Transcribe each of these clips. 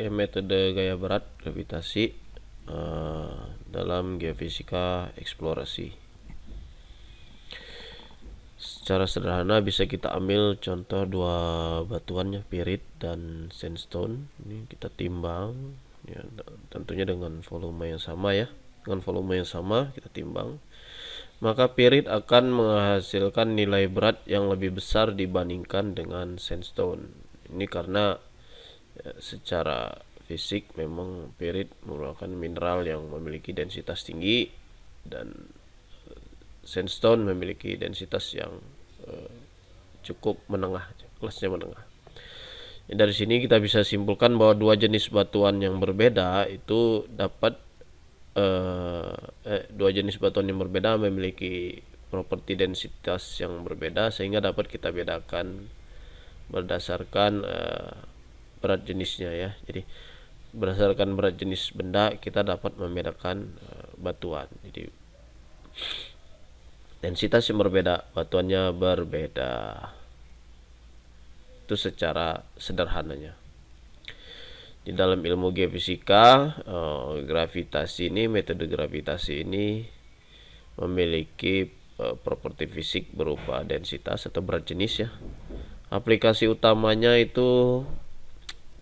pakai metode gaya berat gravitasi uh, dalam geofisika eksplorasi. Secara sederhana bisa kita ambil contoh dua batuannya pirit dan sandstone. Ini kita timbang ya tentunya dengan volume yang sama ya. Dengan volume yang sama kita timbang. Maka pirit akan menghasilkan nilai berat yang lebih besar dibandingkan dengan sandstone. Ini karena secara fisik memang pirit merupakan mineral yang memiliki densitas tinggi dan eh, sandstone memiliki densitas yang eh, cukup menengah kelasnya menengah dari sini kita bisa simpulkan bahwa dua jenis batuan yang berbeda itu dapat eh, eh, dua jenis batuan yang berbeda memiliki properti densitas yang berbeda sehingga dapat kita bedakan berdasarkan eh, berat jenisnya ya jadi berdasarkan berat jenis benda kita dapat membedakan eh, batuan jadi densitas yang berbeda batuannya berbeda itu secara sederhananya di dalam ilmu geofisika eh, gravitasi ini metode gravitasi ini memiliki eh, properti fisik berupa densitas atau berat jenis ya aplikasi utamanya itu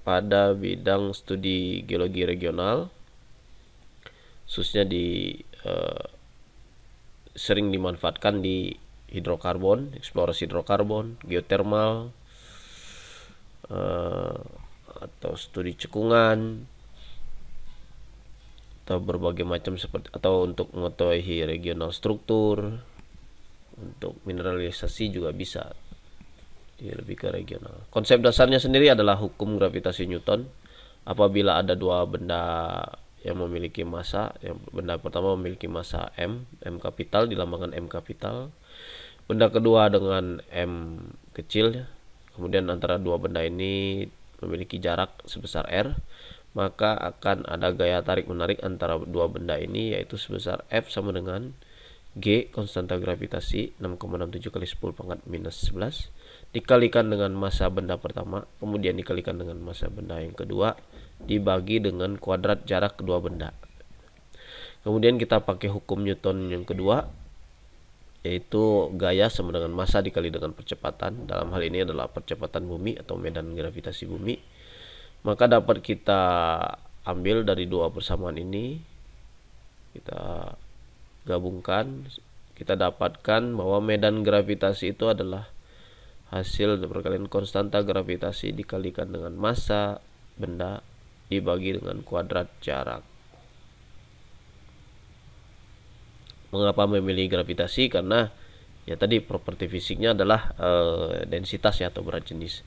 pada bidang studi geologi regional khususnya di eh, sering dimanfaatkan di hidrokarbon, eksplorasi hidrokarbon, geotermal eh, atau studi cekungan atau berbagai macam seperti atau untuk mengetahui regional struktur untuk mineralisasi juga bisa Iya, lebih ke regional. Konsep dasarnya sendiri adalah hukum gravitasi Newton. Apabila ada dua benda yang memiliki massa, yang benda pertama memiliki massa m, m kapital dilambangkan m kapital. Benda kedua dengan m kecil. Kemudian antara dua benda ini memiliki jarak sebesar r, maka akan ada gaya tarik menarik antara dua benda ini yaitu sebesar F sama dengan G konstanta gravitasi 6,67 kali 10 pangkat minus 11 dikalikan dengan masa benda pertama, kemudian dikalikan dengan massa benda yang kedua, dibagi dengan kuadrat jarak kedua benda. Kemudian kita pakai hukum Newton yang kedua, yaitu gaya sama dengan massa dikali dengan percepatan. Dalam hal ini adalah percepatan bumi atau medan gravitasi bumi. Maka dapat kita ambil dari dua persamaan ini, kita gabungkan, kita dapatkan bahwa medan gravitasi itu adalah hasil perkalian konstanta gravitasi dikalikan dengan massa benda dibagi dengan kuadrat jarak mengapa memilih gravitasi karena ya tadi properti fisiknya adalah e, densitas ya atau berat jenis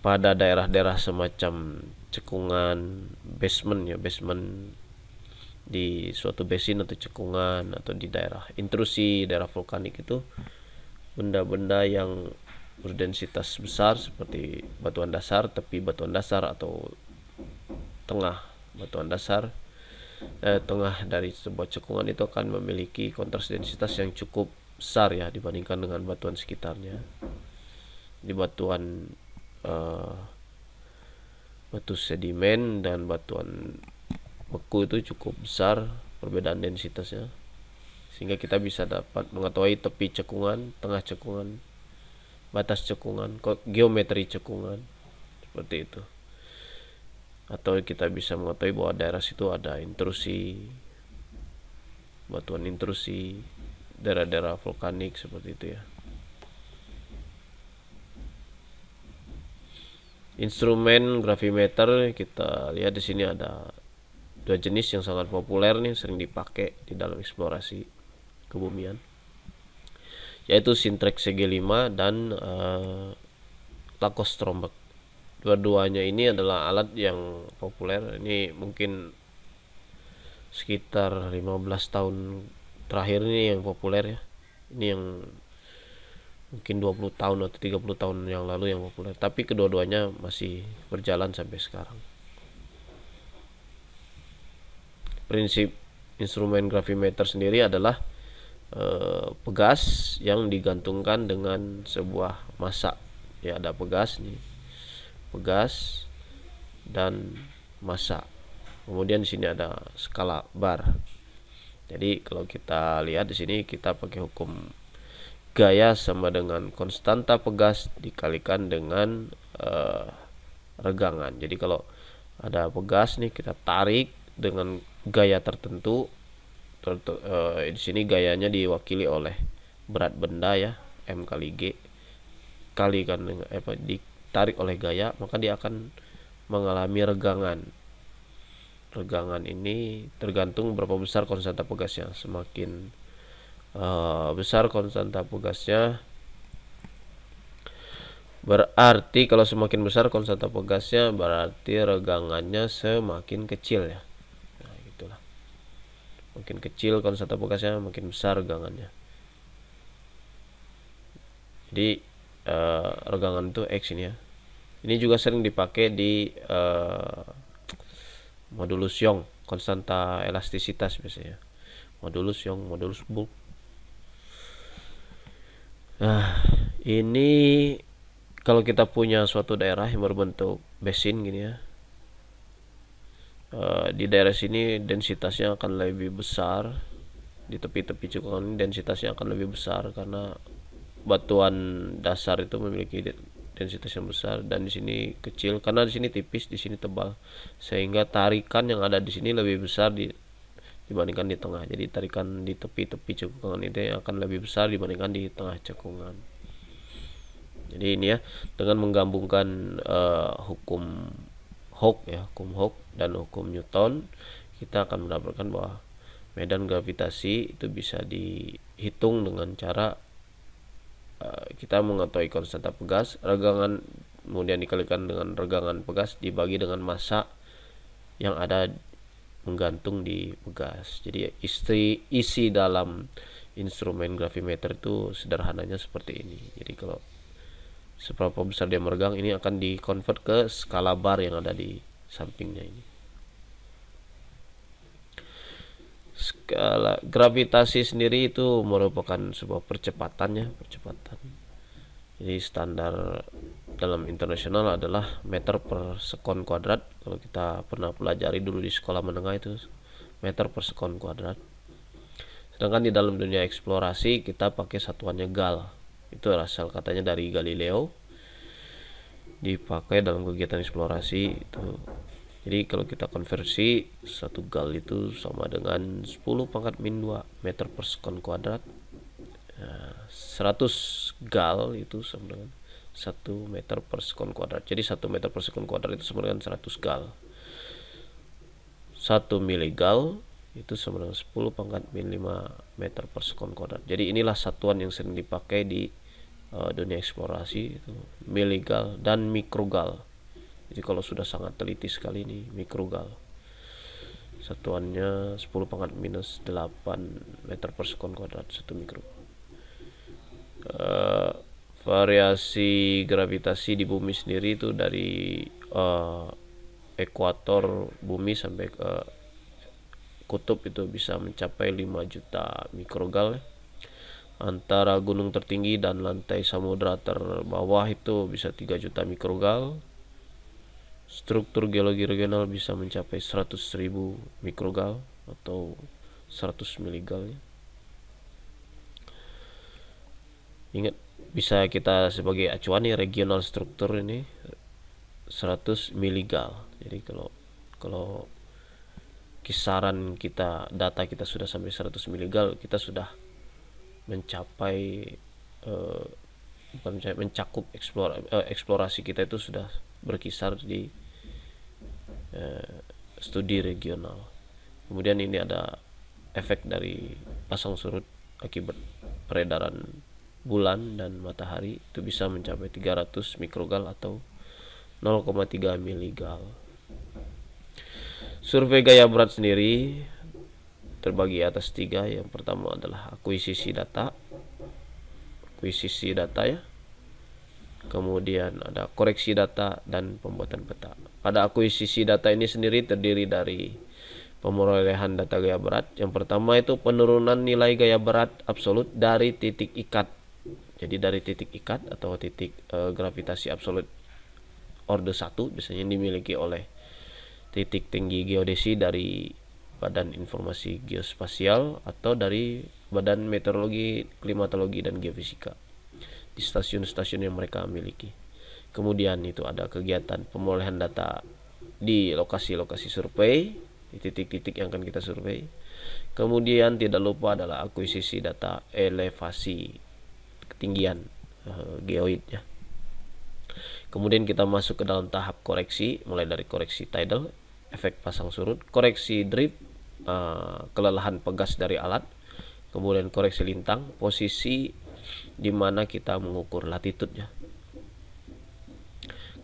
pada daerah-daerah semacam cekungan basement ya basement di suatu basin atau cekungan atau di daerah intrusi daerah vulkanik itu benda-benda yang berdensitas besar seperti batuan dasar, tepi batuan dasar atau tengah batuan dasar eh, tengah dari sebuah cekungan itu akan memiliki kontras densitas yang cukup besar ya dibandingkan dengan batuan sekitarnya. Di batuan eh, batu sedimen dan batuan beku itu cukup besar perbedaan densitasnya sehingga kita bisa dapat mengetahui tepi cekungan, tengah cekungan, batas cekungan geometri cekungan seperti itu atau kita bisa mengetahui bahwa daerah situ ada intrusi batuan intrusi daerah-daerah vulkanik seperti itu ya instrumen gravimeter kita lihat di sini ada dua jenis yang sangat populer nih sering dipakai di dalam eksplorasi kebumian yaitu Sintrex CG5 dan uh, Lacoste Dua-duanya ini adalah alat yang populer. Ini mungkin sekitar 15 tahun terakhir ini yang populer ya. Ini yang mungkin 20 tahun atau 30 tahun yang lalu yang populer tapi kedua-duanya masih berjalan sampai sekarang prinsip instrumen grafimeter sendiri adalah Eh, pegas yang digantungkan dengan sebuah masak ya ada pegas nih pegas dan masak kemudian di sini ada skala bar jadi kalau kita lihat di sini kita pakai hukum gaya sama dengan konstanta pegas dikalikan dengan uh, regangan jadi kalau ada pegas nih kita tarik dengan gaya tertentu uh, di sini gayanya diwakili oleh berat benda ya m kali g kali kan eh, apa ditarik oleh gaya maka dia akan mengalami regangan regangan ini tergantung berapa besar konstanta pegasnya semakin uh, besar konstanta pegasnya berarti kalau semakin besar konstanta pegasnya berarti regangannya semakin kecil ya makin kecil konstanta bekasnya, makin besar regangannya jadi uh, regangan itu X ini ya ini juga sering dipakai di uh, modulus Young konstanta elastisitas biasanya modulus Young modulus bulk. nah ini kalau kita punya suatu daerah yang berbentuk basin gini ya uh, di daerah sini densitasnya akan lebih besar di tepi-tepi cekungan ini densitasnya akan lebih besar karena batuan dasar itu memiliki densitas yang besar dan di sini kecil karena di sini tipis di sini tebal sehingga tarikan yang ada di sini lebih besar di dibandingkan di tengah jadi tarikan di tepi-tepi cekungan itu yang akan lebih besar dibandingkan di tengah cekungan jadi ini ya dengan menggabungkan uh, hukum Hooke ya, hukum Hooke dan hukum Newton, kita akan mendapatkan bahwa medan gravitasi itu bisa dihitung dengan cara uh, kita mengetahui konstanta pegas, regangan kemudian dikalikan dengan regangan pegas dibagi dengan massa yang ada menggantung di pegas. Jadi istri isi dalam instrumen gravimeter itu sederhananya seperti ini. Jadi kalau seberapa besar dia meregang ini akan di convert ke skala bar yang ada di sampingnya ini skala gravitasi sendiri itu merupakan sebuah percepatannya percepatan jadi standar dalam internasional adalah meter per sekon kuadrat kalau kita pernah pelajari dulu di sekolah menengah itu meter per sekon kuadrat sedangkan di dalam dunia eksplorasi kita pakai satuannya gal itu asal katanya dari Galileo dipakai dalam kegiatan eksplorasi itu jadi kalau kita konversi satu gal itu sama dengan 10 pangkat min 2 meter per sekon kuadrat 100 nah, gal itu sama dengan 1 meter per sekon kuadrat jadi 1 meter per sekon kuadrat itu sama dengan 100 gal 1 miligal itu sama dengan 10 pangkat min 5 meter per sekon kuadrat jadi inilah satuan yang sering dipakai di Eh, dunia eksplorasi itu miligal dan mikrogal jadi kalau sudah sangat teliti sekali ini mikrogal satuannya 10 pangkat minus 8 meter per sekon kuadrat satu mikro uh, eh, variasi gravitasi di bumi sendiri itu dari uh, ekuator bumi sampai ke kutub itu bisa mencapai 5 juta mikrogal ya antara gunung tertinggi dan lantai samudera terbawah itu bisa 3 juta mikrogal struktur geologi regional bisa mencapai 100.000 mikrogal atau 100 miligal ya. ingat bisa kita sebagai acuan nih regional struktur ini 100 miligal jadi kalau kalau kisaran kita data kita sudah sampai 100 miligal kita sudah mencapai eh, bukan mencakup eh, eksplorasi kita itu sudah berkisar di eh, studi regional. Kemudian ini ada efek dari pasang surut akibat peredaran bulan dan matahari itu bisa mencapai 300 mikrogal atau 0,3 miligal. Survei gaya berat sendiri terbagi atas tiga yang pertama adalah akuisisi data akuisisi data ya kemudian ada koreksi data dan pembuatan peta pada akuisisi data ini sendiri terdiri dari pemerolehan data gaya berat yang pertama itu penurunan nilai gaya berat absolut dari titik ikat jadi dari titik ikat atau titik e, gravitasi absolut orde 1 biasanya dimiliki oleh titik tinggi geodesi dari Badan Informasi Geospasial atau dari Badan Meteorologi, Klimatologi dan Geofisika di stasiun-stasiun yang mereka miliki. Kemudian itu ada kegiatan pemulihan data di lokasi-lokasi survei, di titik-titik yang akan kita survei. Kemudian tidak lupa adalah akuisisi data elevasi ketinggian eh, geoid ya. Kemudian kita masuk ke dalam tahap koreksi mulai dari koreksi tidal, efek pasang surut, koreksi drift, Eh, kelelahan pegas dari alat, kemudian koreksi lintang, posisi di mana kita mengukur latitudnya,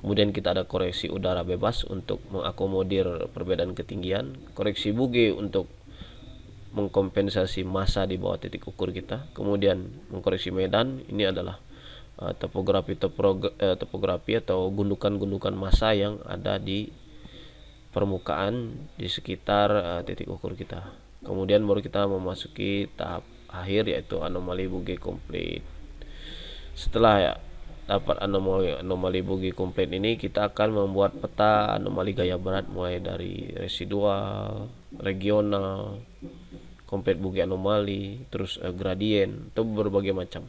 Kemudian kita ada koreksi udara bebas untuk mengakomodir perbedaan ketinggian, koreksi buge untuk mengkompensasi massa di bawah titik ukur kita, kemudian mengkoreksi medan ini adalah uh, topografi eh, topografi atau gundukan-gundukan massa yang ada di permukaan di sekitar uh, titik ukur kita. Kemudian baru kita memasuki tahap akhir yaitu anomali buge komplit. Setelah ya, dapat anomali anomali bugi komplit ini kita akan membuat peta anomali gaya berat mulai dari residual, regional, komplit buge anomali, terus uh, gradien, itu berbagai macam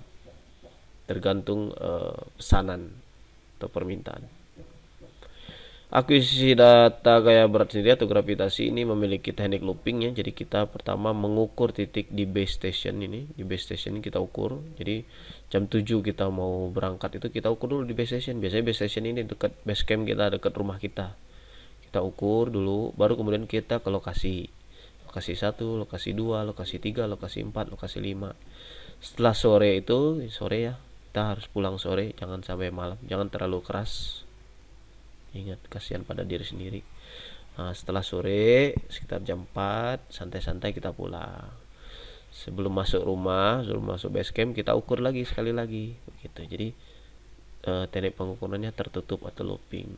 tergantung uh, pesanan atau permintaan. Akuisisi data gaya berat sendiri atau gravitasi ini memiliki teknik looping ya. Jadi kita pertama mengukur titik di base station ini, di base station kita ukur. Jadi jam 7 kita mau berangkat itu kita ukur dulu di base station. Biasanya base station ini dekat base camp kita, dekat rumah kita. Kita ukur dulu baru kemudian kita ke lokasi. Lokasi 1, lokasi 2, lokasi 3, lokasi 4, lokasi 5. Setelah sore itu, sore ya, kita harus pulang sore, jangan sampai malam, jangan terlalu keras ingat kasihan pada diri sendiri nah, setelah sore sekitar jam 4 santai-santai kita pulang sebelum masuk rumah sebelum masuk base camp kita ukur lagi sekali lagi begitu jadi eh, teknik pengukurannya tertutup atau looping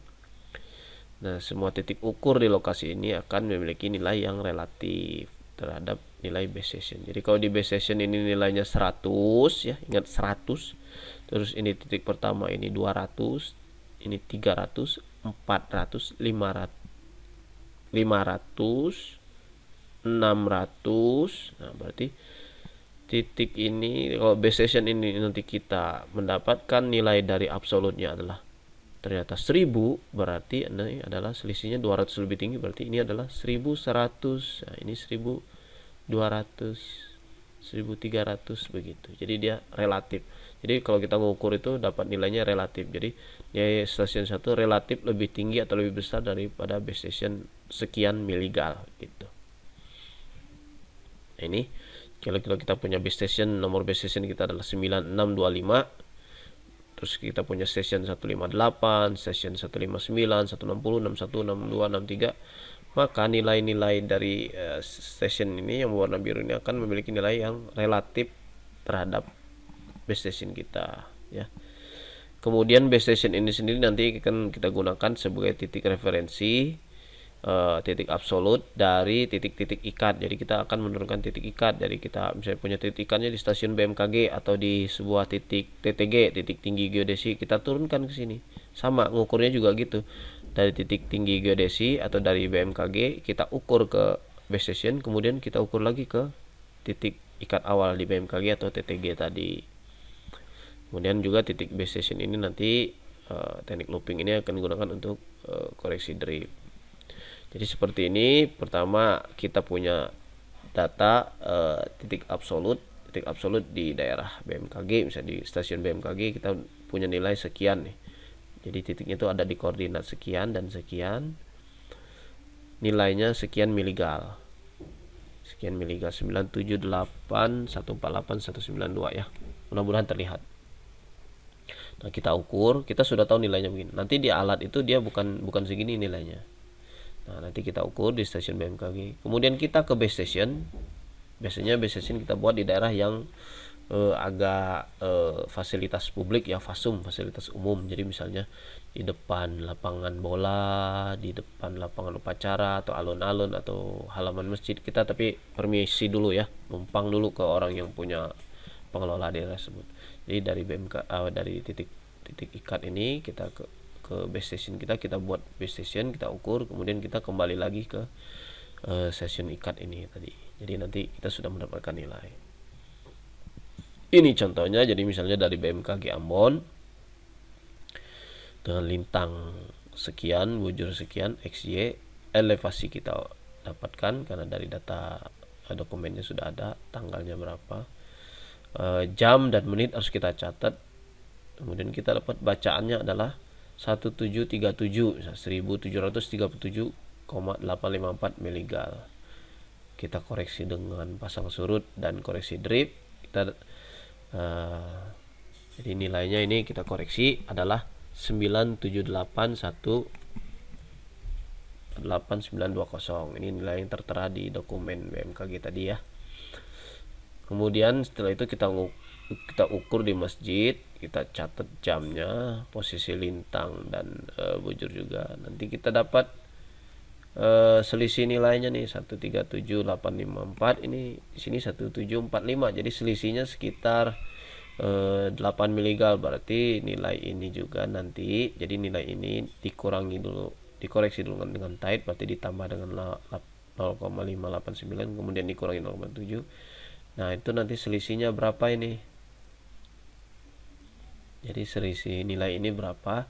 nah semua titik ukur di lokasi ini akan memiliki nilai yang relatif terhadap nilai base station jadi kalau di base station ini nilainya 100 ya ingat 100 terus ini titik pertama ini 200 ini 300 400 500 500 600 nah berarti titik ini kalau base station ini nanti kita mendapatkan nilai dari absolutnya adalah ternyata 1000 berarti ini adalah selisihnya 200 lebih tinggi berarti ini adalah 1100 nah, ini 1200 1300 begitu jadi dia relatif jadi kalau kita mengukur itu dapat nilainya relatif jadi Ya, ya stasiun satu relatif lebih tinggi atau lebih besar daripada base station sekian miligal gitu nah, ini kalau kita punya base station nomor base station kita adalah 9625 terus kita punya station 158, station 159, 160, 61, 62, 63 maka nilai-nilai dari uh, station ini yang warna biru ini akan memiliki nilai yang relatif terhadap base station kita ya. Kemudian base station ini sendiri nanti akan kita gunakan sebagai titik referensi uh, titik absolut dari titik-titik ikat. Jadi kita akan menurunkan titik ikat. Jadi kita misalnya punya titik ikatnya di stasiun BMKG atau di sebuah titik TTG, titik tinggi geodesi, kita turunkan ke sini. Sama ngukurnya juga gitu. Dari titik tinggi geodesi atau dari BMKG kita ukur ke base station, kemudian kita ukur lagi ke titik ikat awal di BMKG atau TTG tadi kemudian juga titik base station ini nanti uh, teknik looping ini akan digunakan untuk uh, koreksi drift jadi seperti ini pertama kita punya data uh, titik absolut titik absolut di daerah BMKG misalnya di stasiun BMKG kita punya nilai sekian nih jadi titiknya itu ada di koordinat sekian dan sekian nilainya sekian miligal sekian miligal 192 ya mudah-mudahan terlihat Nah, kita ukur, kita sudah tahu nilainya begini. Nanti di alat itu dia bukan bukan segini nilainya. Nah, nanti kita ukur di stasiun BMKG. Kemudian kita ke base station. Biasanya base station kita buat di daerah yang eh, agak eh, fasilitas publik ya, fasum, fasilitas umum. Jadi misalnya di depan lapangan bola, di depan lapangan upacara atau alun-alun atau halaman masjid kita tapi permisi dulu ya, numpang dulu ke orang yang punya pengelola daerah tersebut jadi dari BMK uh, eh, dari titik titik ikat ini kita ke ke base station kita kita buat base station kita ukur kemudian kita kembali lagi ke uh, session ikat ini tadi jadi nanti kita sudah mendapatkan nilai ini contohnya jadi misalnya dari BMKG Ambon dengan lintang sekian bujur sekian XY elevasi kita dapatkan karena dari data eh, dokumennya sudah ada tanggalnya berapa Eh, jam dan menit harus kita catat kemudian kita dapat bacaannya adalah 1737 1737,854 miligal kita koreksi dengan pasang surut dan koreksi drip kita uh, jadi nilainya ini kita koreksi adalah 9781 8920 ini nilai yang tertera di dokumen BMKG tadi ya kemudian setelah itu kita kita ukur di masjid kita catat jamnya posisi lintang dan e, bujur juga nanti kita dapat e, selisih nilainya nih 137854 ini di sini 1745 jadi selisihnya sekitar e, eh, 8 miligal berarti nilai ini juga nanti jadi nilai ini dikurangi dulu dikoreksi dulu dengan, tight berarti ditambah dengan 0,589 kemudian dikurangi 0,7 Nah, itu nanti selisihnya berapa ini? Jadi selisih nilai ini berapa?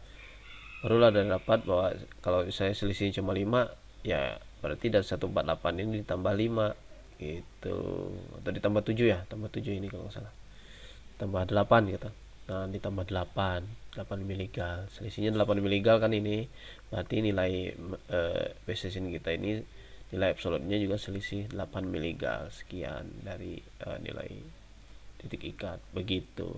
Barulah ada dapat bahwa kalau saya selisih cuma 5, ya berarti dari 148 ini ditambah 5 gitu. Atau ditambah 7 ya, tambah 7 ini kalau salah. Tambah 8 gitu. Nah, ditambah 8, 8 miligal. Selisihnya 8 miligal kan ini. Berarti nilai eh, precision kita ini nilai absolutnya juga selisih 8 miligal sekian dari uh, nilai titik ikat begitu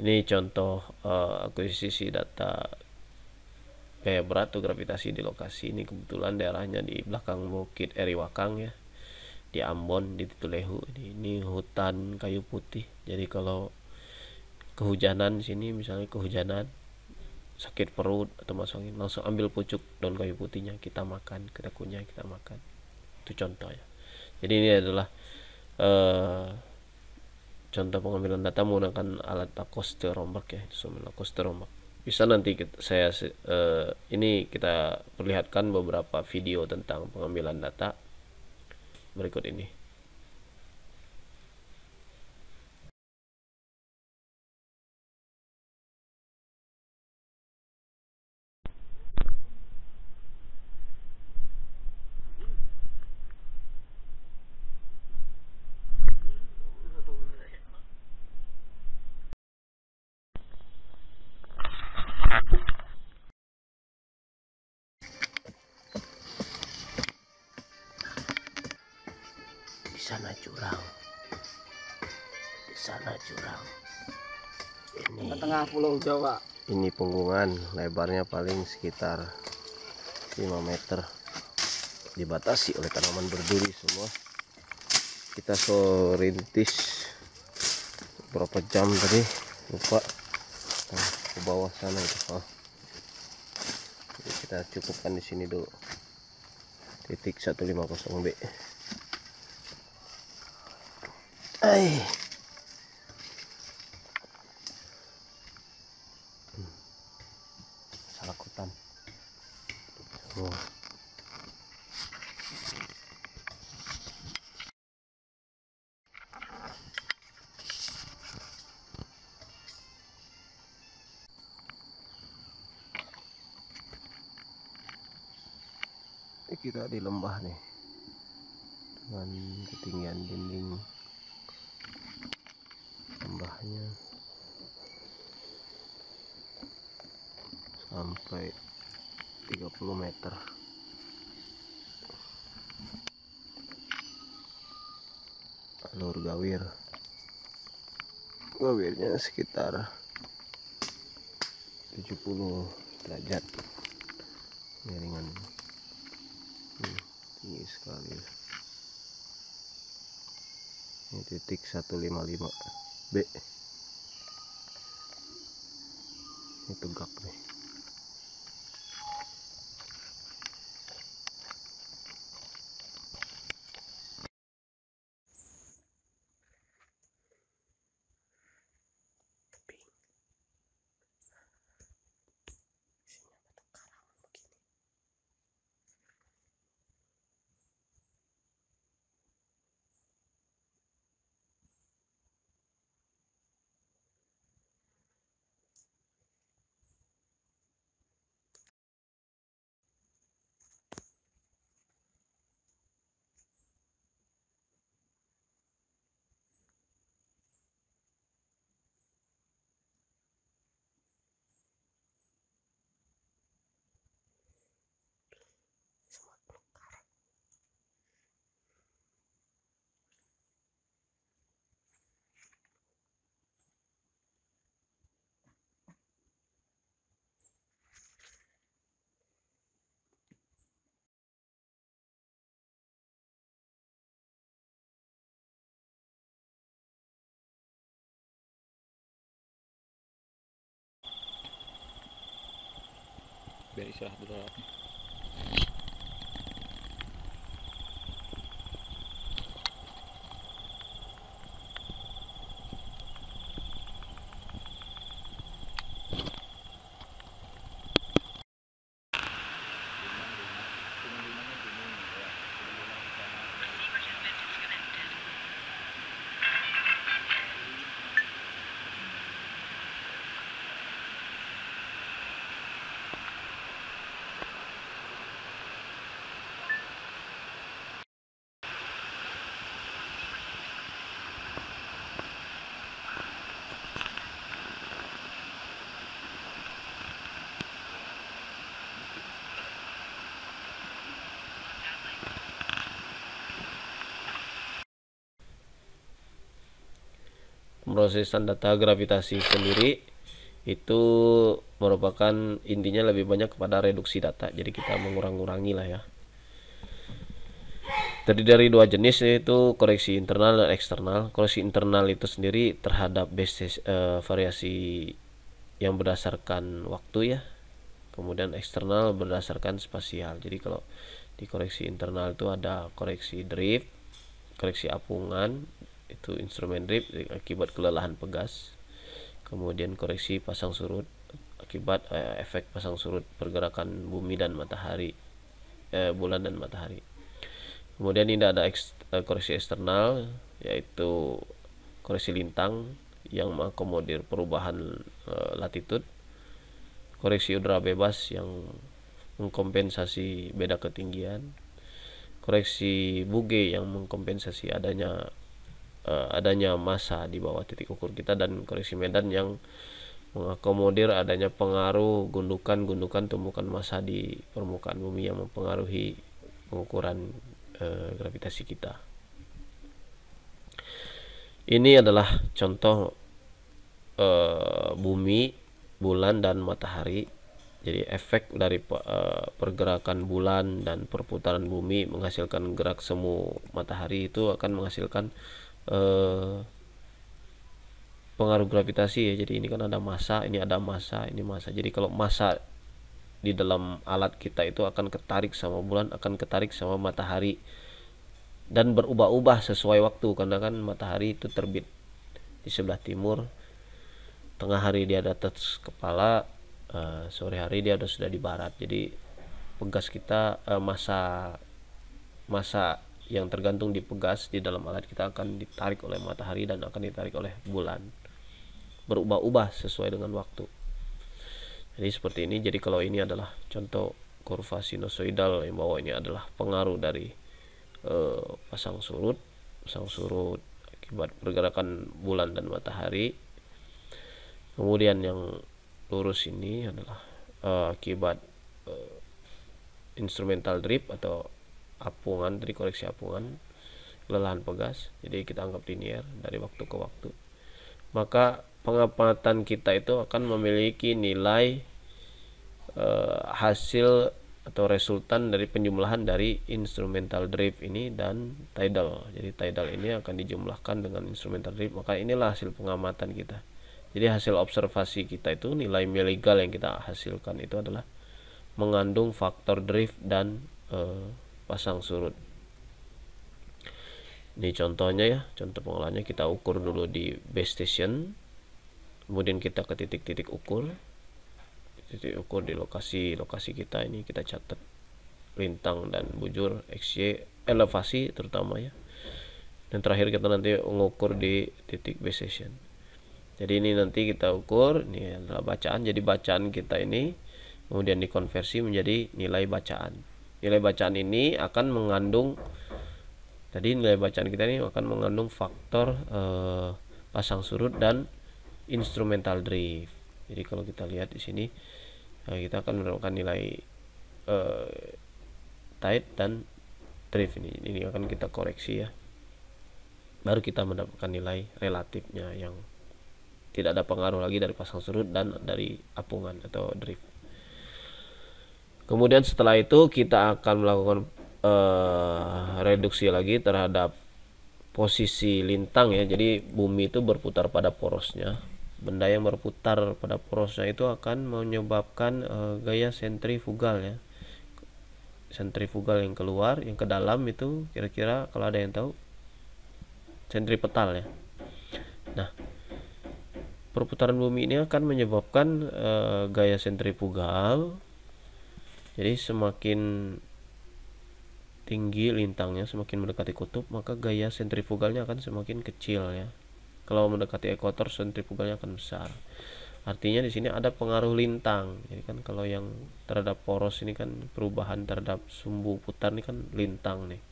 ini contoh uh, akuisisi data gaya berat atau gravitasi di lokasi ini kebetulan daerahnya di belakang Bukit Eriwakang ya di Ambon di Titulehu ini, ini hutan kayu putih jadi kalau kehujanan sini misalnya kehujanan sakit perut atau masukin langsung ambil pucuk daun kayu putihnya kita makan kita kunyah kita makan itu contoh ya jadi ini adalah uh, contoh pengambilan data menggunakan alat Lacoste rombak ya instrumen Lacoste rombak bisa nanti kita, saya uh, ini kita perlihatkan beberapa video tentang pengambilan data berikut ini Pulau Jawa ini punggungan lebarnya paling sekitar 5 meter dibatasi oleh tanaman berduri semua kita sorintis berapa jam tadi lupa nah, ke bawah sana itu oh. Jadi kita cukupkan di sini dulu titik 150b Ay. ini kita di lembah nih dengan ketinggian dinding lembahnya sampai 30 meter alur gawir gawirnya sekitar 70 derajat miringan Stabil. Ini titik 155 B. Ini tegak nih. dari syah pemrosesan data gravitasi sendiri itu merupakan intinya lebih banyak kepada reduksi data jadi kita mengurang-urangi lah ya Jadi dari dua jenis yaitu koreksi internal dan eksternal koreksi internal itu sendiri terhadap basis uh, variasi yang berdasarkan waktu ya kemudian eksternal berdasarkan spasial jadi kalau di koreksi internal itu ada koreksi drift koreksi apungan itu instrumen drip akibat kelelahan pegas kemudian koreksi pasang surut akibat eh, efek pasang surut pergerakan bumi dan matahari eh, bulan dan matahari kemudian ini ada ekst, eh, koreksi eksternal yaitu koreksi lintang yang mengakomodir perubahan eh, latitud koreksi udara bebas yang mengkompensasi beda ketinggian koreksi buge yang mengkompensasi adanya uh, adanya massa di bawah titik ukur kita dan koreksi medan yang mengakomodir adanya pengaruh gundukan-gundukan tumbukan massa di permukaan bumi yang mempengaruhi pengukuran e, gravitasi kita. Ini adalah contoh e, bumi, bulan dan matahari. Jadi efek dari pergerakan bulan dan perputaran bumi menghasilkan gerak semu matahari itu akan menghasilkan Eh, pengaruh gravitasi ya jadi ini kan ada massa ini ada massa ini massa jadi kalau massa di dalam alat kita itu akan ketarik sama bulan akan ketarik sama matahari dan berubah-ubah sesuai waktu karena kan matahari itu terbit di sebelah timur tengah hari dia ada atas kepala uh, sore hari dia ada sudah di barat jadi pegas kita uh, eh, masa masa yang tergantung di pegas di dalam alat kita akan ditarik oleh matahari dan akan ditarik oleh bulan berubah-ubah sesuai dengan waktu jadi seperti ini jadi kalau ini adalah contoh kurva sinusoidal yang bawah ini adalah pengaruh dari eh, pasang surut pasang surut akibat pergerakan bulan dan matahari kemudian yang lurus ini adalah eh, akibat eh, instrumental drip atau apungan dari koreksi apungan lelahan pegas jadi kita anggap linear dari waktu ke waktu maka pengamatan kita itu akan memiliki nilai e, hasil atau resultan dari penjumlahan dari instrumental drive ini dan tidal jadi tidal ini akan dijumlahkan dengan instrumental drive maka inilah hasil pengamatan kita jadi hasil observasi kita itu nilai miligal yang kita hasilkan itu adalah mengandung faktor drift dan e, pasang surut ini contohnya ya contoh pengolahnya kita ukur dulu di base station kemudian kita ke titik-titik ukur titik ukur di lokasi lokasi kita ini kita catat lintang dan bujur XY elevasi terutama ya dan terakhir kita nanti mengukur di titik base station jadi ini nanti kita ukur ini adalah bacaan jadi bacaan kita ini kemudian dikonversi menjadi nilai bacaan nilai bacaan ini akan mengandung tadi nilai bacaan kita ini akan mengandung faktor eh, pasang surut dan instrumental drift jadi kalau kita lihat di sini eh, kita akan menemukan nilai eh, tight dan drift ini ini akan kita koreksi ya baru kita mendapatkan nilai relatifnya yang tidak ada pengaruh lagi dari pasang surut dan dari apungan atau drift Kemudian setelah itu kita akan melakukan uh, reduksi lagi terhadap posisi lintang ya. Jadi bumi itu berputar pada porosnya. Benda yang berputar pada porosnya itu akan menyebabkan uh, gaya sentrifugal ya. Sentrifugal yang keluar, yang ke dalam itu kira-kira kalau ada yang tahu sentripetal ya. Nah, perputaran bumi ini akan menyebabkan uh, gaya sentrifugal jadi semakin tinggi lintangnya semakin mendekati kutub maka gaya sentrifugalnya akan semakin kecil ya. Kalau mendekati ekuator sentrifugalnya akan besar. Artinya di sini ada pengaruh lintang. Jadi kan kalau yang terhadap poros ini kan perubahan terhadap sumbu putar ini kan lintang nih.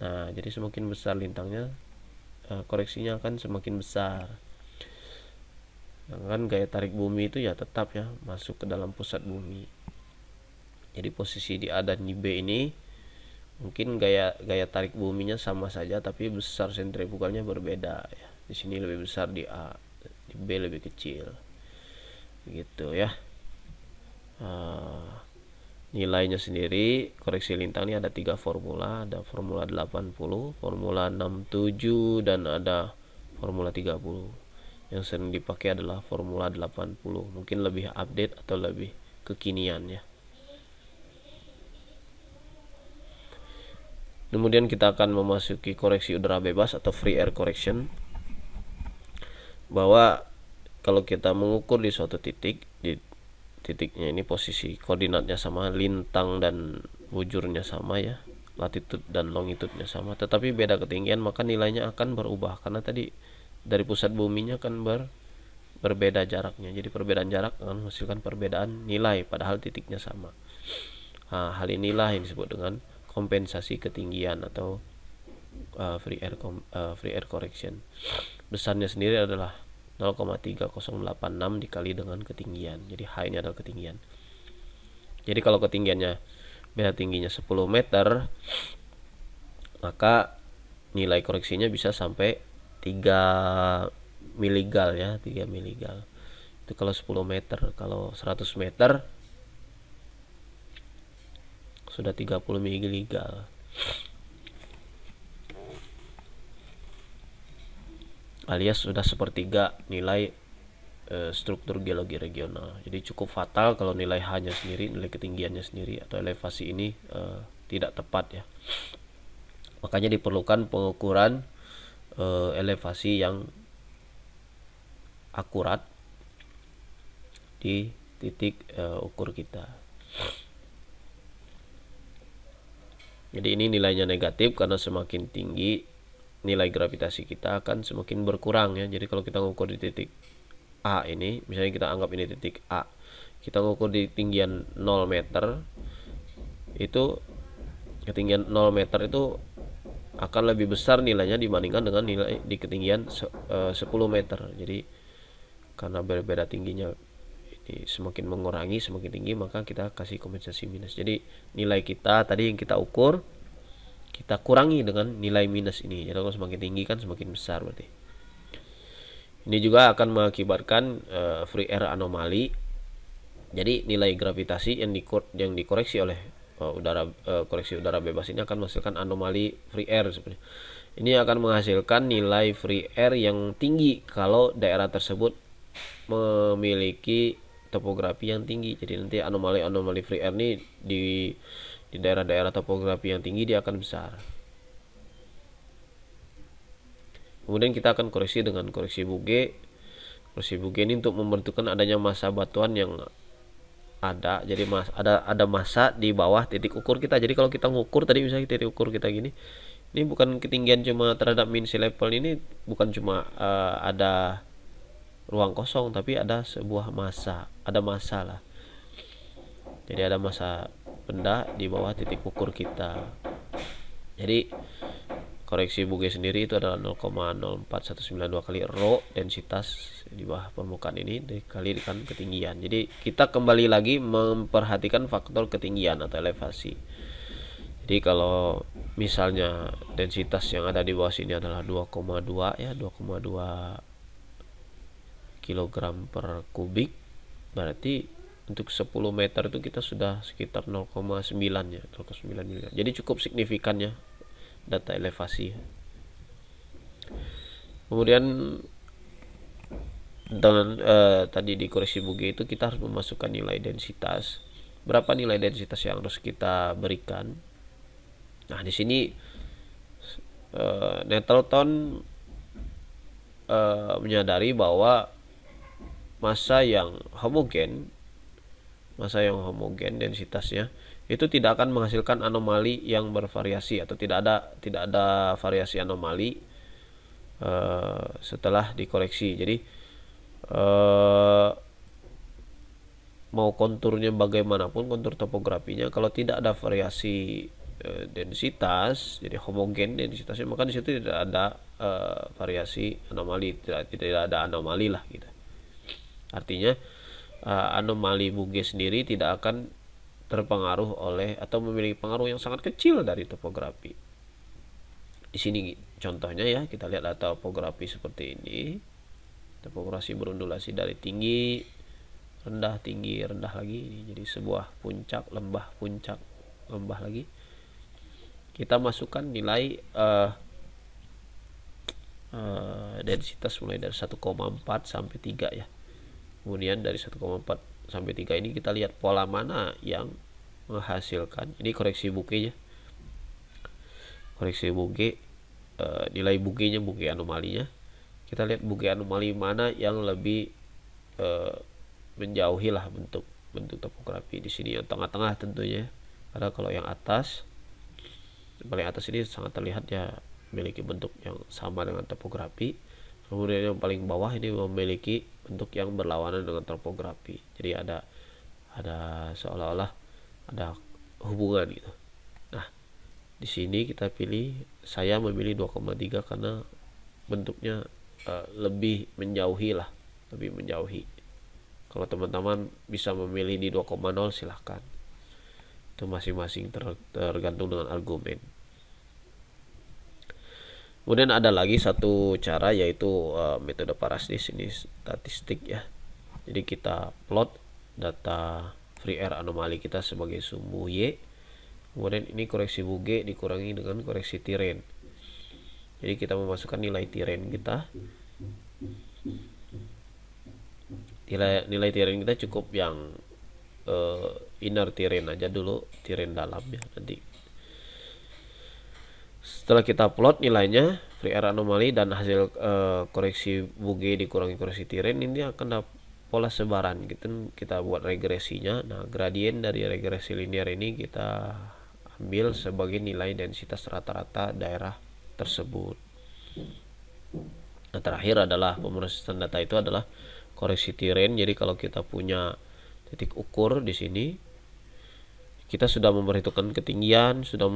Nah, jadi semakin besar lintangnya eh, koreksinya akan semakin besar. Kan gaya tarik bumi itu ya tetap ya masuk ke dalam pusat bumi jadi posisi di A dan di B ini mungkin gaya gaya tarik buminya sama saja tapi besar sentrifugalnya berbeda ya di sini lebih besar di A di B lebih kecil gitu ya uh, nilainya sendiri koreksi lintang ini ada tiga formula ada formula 80 formula 67 dan ada formula 30 yang sering dipakai adalah formula 80 mungkin lebih update atau lebih kekinian ya Kemudian kita akan memasuki koreksi udara bebas atau free air correction. Bahwa kalau kita mengukur di suatu titik, di titiknya ini posisi koordinatnya sama, lintang dan bujurnya sama ya, latitud dan longitudnya sama, tetapi beda ketinggian maka nilainya akan berubah karena tadi dari pusat buminya akan ber berbeda jaraknya. Jadi perbedaan jarak akan menghasilkan perbedaan nilai padahal titiknya sama. Nah, hal inilah yang disebut dengan kompensasi ketinggian atau uh, free air uh, free air correction. Besarnya sendiri adalah 0,3086 dikali dengan ketinggian. Jadi high-nya adalah ketinggian. Jadi kalau ketinggiannya beda tingginya 10 meter, maka nilai koreksinya bisa sampai 3 miligal ya, 3 miligal. Itu kalau 10 meter, kalau 100 meter sudah 30 mg alias sudah sepertiga nilai e, struktur geologi regional jadi cukup fatal kalau nilai H nya sendiri nilai ketinggiannya sendiri atau elevasi ini e, tidak tepat ya makanya diperlukan pengukuran e, elevasi yang akurat di titik e, ukur kita. Jadi ini nilainya negatif karena semakin tinggi nilai gravitasi kita akan semakin berkurang ya. Jadi kalau kita ngukur di titik A ini, misalnya kita anggap ini titik A. Kita ngukur di ketinggian 0 meter itu ketinggian 0 meter itu akan lebih besar nilainya dibandingkan dengan nilai di ketinggian 10 eh, meter. Jadi karena berbeda tingginya semakin mengurangi semakin tinggi maka kita kasih kompensasi minus jadi nilai kita tadi yang kita ukur kita kurangi dengan nilai minus ini jadi kalau semakin tinggi kan semakin besar berarti ini juga akan mengakibatkan uh, free air anomali jadi nilai gravitasi yang, dikor yang dikoreksi oleh uh, udara uh, koreksi udara bebas ini akan menghasilkan anomali free air sebenarnya ini akan menghasilkan nilai free air yang tinggi kalau daerah tersebut memiliki topografi yang tinggi jadi nanti anomali-anomali free air ini di di daerah-daerah topografi yang tinggi dia akan besar kemudian kita akan koreksi dengan koreksi buge koreksi buge ini untuk membentukkan adanya masa batuan yang ada jadi mas ada ada masa di bawah titik ukur kita jadi kalau kita ngukur tadi misalnya titik ukur kita gini ini bukan ketinggian cuma terhadap min sea level ini bukan cuma uh, ada ruang kosong tapi ada sebuah masa ada masalah jadi ada masa benda di bawah titik ukur kita jadi koreksi buge sendiri itu adalah 0,04192 kali rho densitas di bawah permukaan ini dikalikan ketinggian jadi kita kembali lagi memperhatikan faktor ketinggian atau elevasi jadi kalau misalnya densitas yang ada di bawah sini adalah 2,2 ya 2,2 kg per kubik berarti untuk 10 meter itu kita sudah sekitar 0,9 ya 0,9 juga jadi cukup signifikan ya data elevasi kemudian dengan uh, tadi di koreksi bugi itu kita harus memasukkan nilai densitas berapa nilai densitas yang harus kita berikan nah di sini uh, nettleton uh, menyadari bahwa massa yang homogen massa yang homogen densitasnya itu tidak akan menghasilkan anomali yang bervariasi atau tidak ada tidak ada variasi anomali uh, setelah dikoreksi jadi uh, mau konturnya bagaimanapun kontur topografinya kalau tidak ada variasi eh, densitas jadi homogen densitasnya maka di situ tidak ada uh, variasi anomali tidak tidak ada anomali lah gitu Artinya uh, anomali buge sendiri tidak akan terpengaruh oleh atau memiliki pengaruh yang sangat kecil dari topografi. Di sini contohnya ya, kita lihat topografi seperti ini. Topografi berundulasi dari tinggi, rendah, tinggi, rendah lagi. Jadi sebuah puncak, lembah, puncak, lembah lagi. Kita masukkan nilai uh, uh, densitas mulai dari 1,4 sampai 3 ya kemudian dari 1,4 sampai 3 ini kita lihat pola mana yang menghasilkan ini koreksi bukinya koreksi buki e, eh, nilai bukinya buki anomalinya kita lihat buki anomali mana yang lebih e, menjauhi lah bentuk bentuk topografi di sini yang tengah-tengah tentunya karena kalau yang atas yang paling atas ini sangat terlihat ya memiliki bentuk yang sama dengan topografi kemudian yang paling bawah ini memiliki bentuk yang berlawanan dengan topografi jadi ada ada seolah-olah ada hubungan gitu nah di sini kita pilih saya memilih 2,3 karena bentuknya uh, lebih menjauhi lah lebih menjauhi kalau teman-teman bisa memilih di 2,0 silahkan itu masing-masing tergantung dengan argumen Kemudian ada lagi satu cara yaitu uh, metode parasitis ini statistik ya. Jadi kita plot data free air anomali kita sebagai sumbu Y. Kemudian ini koreksi bug dikurangi dengan koreksi tiren. Jadi kita memasukkan nilai tiren kita. Nilai nilai tiren kita cukup yang uh, inner tiren aja dulu, tiren dalam ya nanti setelah kita plot nilainya free error anomali dan hasil e, koreksi buge dikurangi koreksi tiren ini akan dapat pola sebaran gitu kita buat regresinya nah gradien dari regresi linear ini kita ambil sebagai nilai densitas rata-rata daerah tersebut nah terakhir adalah pemrosesan data itu adalah koreksi tiren jadi kalau kita punya titik ukur di sini kita sudah memperhitungkan ketinggian, sudah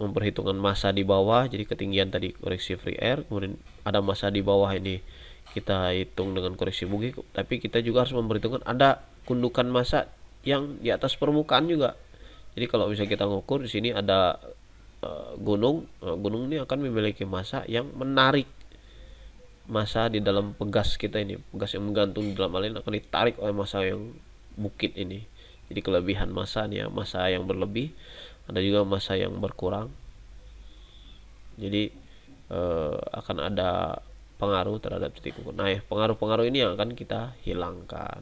memperhitungkan masa di bawah, jadi ketinggian tadi koreksi free air, kemudian ada masa di bawah ini kita hitung dengan koreksi bugi, tapi kita juga harus memperhitungkan ada kundukan masa yang di atas permukaan juga. Jadi kalau misalnya kita ngukur di sini ada eh, gunung, eh, gunung ini akan memiliki masa yang menarik masa di dalam pegas kita ini, pegas yang menggantung di dalam alin akan ditarik oleh masa yang bukit ini jadi kelebihan masa nih masa yang berlebih ada juga masa yang berkurang jadi eh, akan ada pengaruh terhadap titik ukur nah ya pengaruh-pengaruh ini yang akan kita hilangkan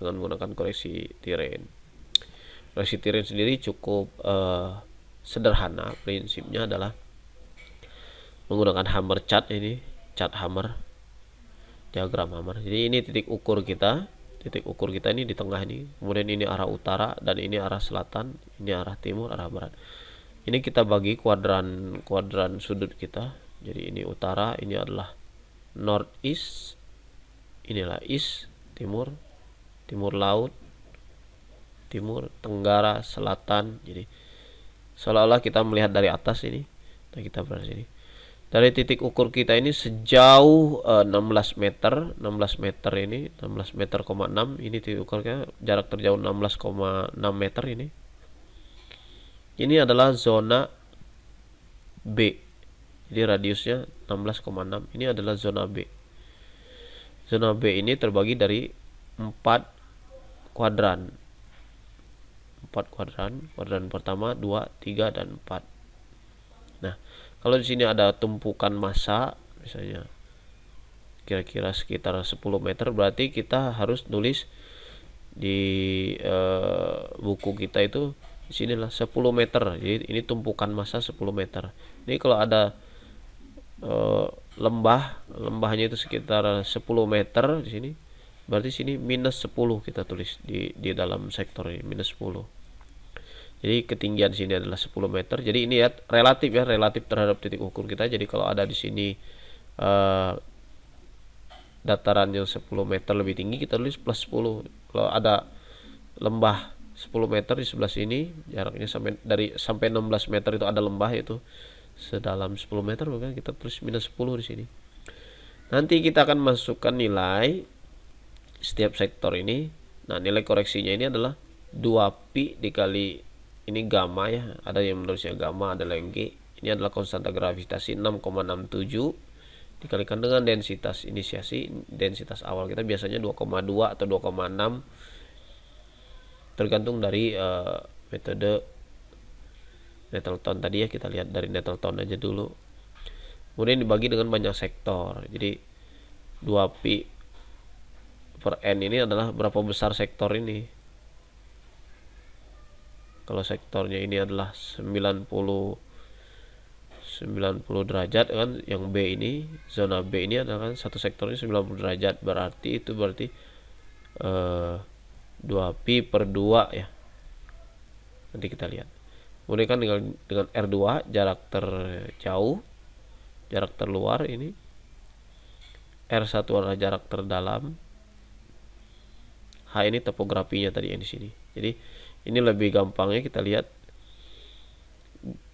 dengan menggunakan koreksi tirain. koreksi tirain sendiri cukup eh, sederhana prinsipnya adalah menggunakan hammer chart ini chart hammer diagram hammer jadi ini titik ukur kita titik ukur kita ini di tengah ini kemudian ini arah utara dan ini arah selatan ini arah timur arah barat ini kita bagi kuadran kuadran sudut kita jadi ini utara ini adalah northeast inilah east timur timur laut timur tenggara selatan jadi seolah-olah kita melihat dari atas ini dan kita berada sini dari titik ukur kita ini sejauh uh, eh, 16 meter 16 meter ini 16 meter 6 ini titik ukurnya jarak terjauh 16,6 meter ini ini adalah zona B jadi radiusnya 16,6 ini adalah zona B zona B ini terbagi dari 4 kuadran 4 kuadran kuadran pertama 2 3 dan 4 kalau di sini ada tumpukan massa misalnya kira-kira sekitar 10 meter berarti kita harus nulis di e, buku kita itu di sinilah 10 meter jadi ini tumpukan massa 10 meter ini kalau ada e, lembah lembahnya itu sekitar 10 meter di sini berarti sini minus 10 kita tulis di di dalam sektor ini minus 10 jadi ketinggian sini adalah 10 meter jadi ini ya relatif ya relatif terhadap titik ukur kita jadi kalau ada di sini uh, dataran yang 10 meter lebih tinggi kita tulis plus 10 kalau ada lembah 10 meter di sebelah sini jaraknya sampai dari sampai 16 meter itu ada lembah itu sedalam 10 meter maka kita tulis minus 10 di sini nanti kita akan masukkan nilai setiap sektor ini nah nilai koreksinya ini adalah 2pi dikali ini gamma ya ada yang menulisnya gamma ada yang G ini adalah konstanta gravitasi 6,67 dikalikan dengan densitas inisiasi densitas awal kita biasanya 2,2 atau 2,6 tergantung dari uh, metode nettleton tadi ya kita lihat dari nettleton aja dulu kemudian dibagi dengan banyak sektor jadi 2 pi per n ini adalah berapa besar sektor ini kalau sektornya ini adalah 90 90 derajat ya kan yang B ini zona B ini adalah kan satu sektornya 90 derajat berarti itu berarti uh, eh, 2 pi per 2 ya nanti kita lihat kemudian kan dengan, dengan R2 jarak terjauh jarak terluar ini R1 adalah jarak terdalam H ini topografinya tadi yang di sini jadi ini lebih gampang ya kita lihat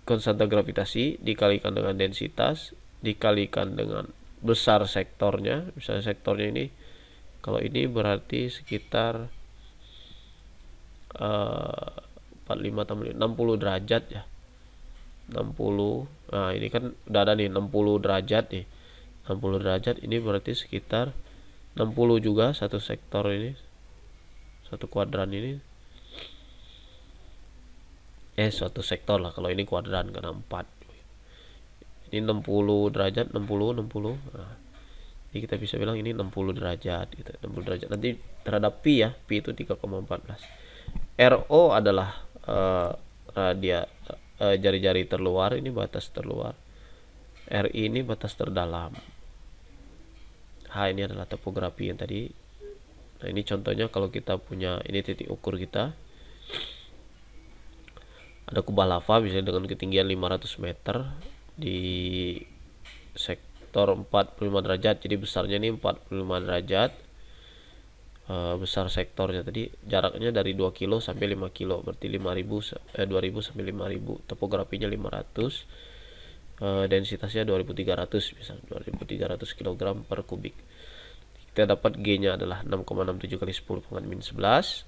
konstanta gravitasi dikalikan dengan densitas dikalikan dengan besar sektornya misalnya sektornya ini kalau ini berarti sekitar uh, 45 tambah 60 derajat ya 60 nah ini kan udah ada nih 60 derajat nih 60 derajat ini berarti sekitar 60 juga satu sektor ini satu kuadran ini eh suatu sektor lah kalau ini kuadran karena 4 ini 60 derajat 60 60 nah, ini kita bisa bilang ini 60 derajat gitu 60 derajat nanti terhadap pi ya pi itu 3,14 RO adalah uh, radia eh, jari-jari uh, terluar ini batas terluar RI ini batas terdalam H ini adalah topografi yang tadi nah ini contohnya kalau kita punya ini titik ukur kita ada kubah lava bisa dengan ketinggian 500 meter di sektor 45 derajat jadi besarnya ini 45 derajat e, besar sektornya tadi jaraknya dari 2 kilo sampai 5 kilo berarti 5000 eh 2000 sampai 5000 topografinya 500 e, eh, densitasnya 2300 bisa 2300 kg per kubik kita dapat G nya adalah 6,67 kali 10 pangkat min 11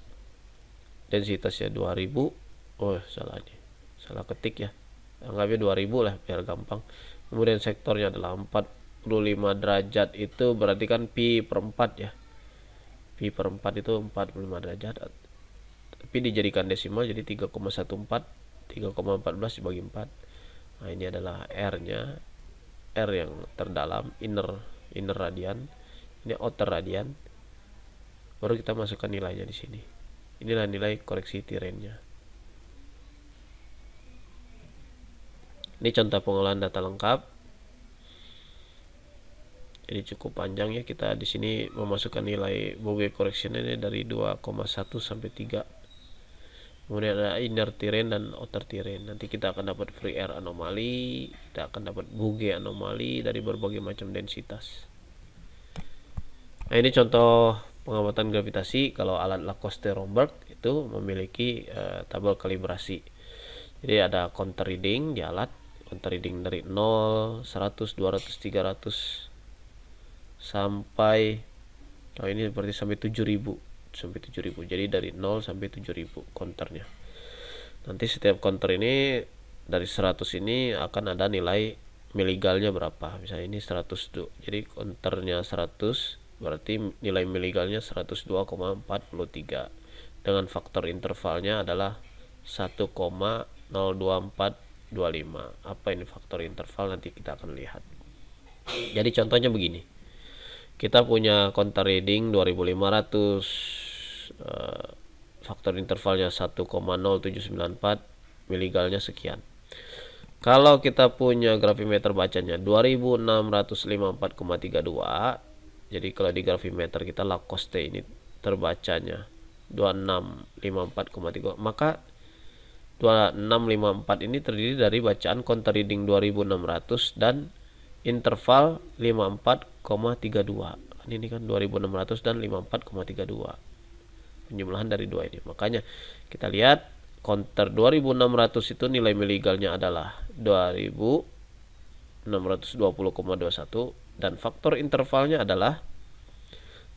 densitasnya 2000 oh salah aja salah ketik ya anggapnya 2000 lah biar gampang kemudian sektornya adalah 45 derajat itu berarti kan pi per 4 ya pi per 4 itu 45 derajat tapi dijadikan desimal jadi 3,14 3,14 dibagi 4 nah ini adalah R nya R yang terdalam inner inner radian ini outer radian baru kita masukkan nilainya di sini inilah nilai koreksi tirennya ini contoh pengolahan data lengkap Jadi cukup panjang ya kita di sini memasukkan nilai boge correction ini dari 2,1 sampai 3 kemudian ada inner terrain dan outer terrain nanti kita akan dapat free air anomali kita akan dapat boge anomali dari berbagai macam densitas nah ini contoh pengamatan gravitasi kalau alat Lacoste Romberg itu memiliki uh, tabel kalibrasi jadi ada counter reading di alat trading dari 0 100 200 300 sampai oh ini berarti sampai 7000 sampai 7000 jadi dari 0 sampai 7000 konternya nanti setiap konter ini dari 100 ini akan ada nilai miligalnya berapa misalnya ini 100 jadi konternya 100 berarti nilai miligalnya 102,43 dengan faktor intervalnya adalah 1,024 25 apa ini faktor interval nanti kita akan lihat jadi contohnya begini kita punya counter reading 2500 uh, eh, faktor intervalnya 1,0794 miligalnya sekian kalau kita punya grafimeter bacanya 2654,32 jadi kalau di grafimeter kita lakoste ini terbacanya 2654,3 maka 2654 ini terdiri dari bacaan counter reading 2600 dan interval 54,32 kan ini kan 2600 dan 54,32 penjumlahan dari dua ini makanya kita lihat counter 2600 itu nilai miligalnya adalah 2620,21 dan faktor intervalnya adalah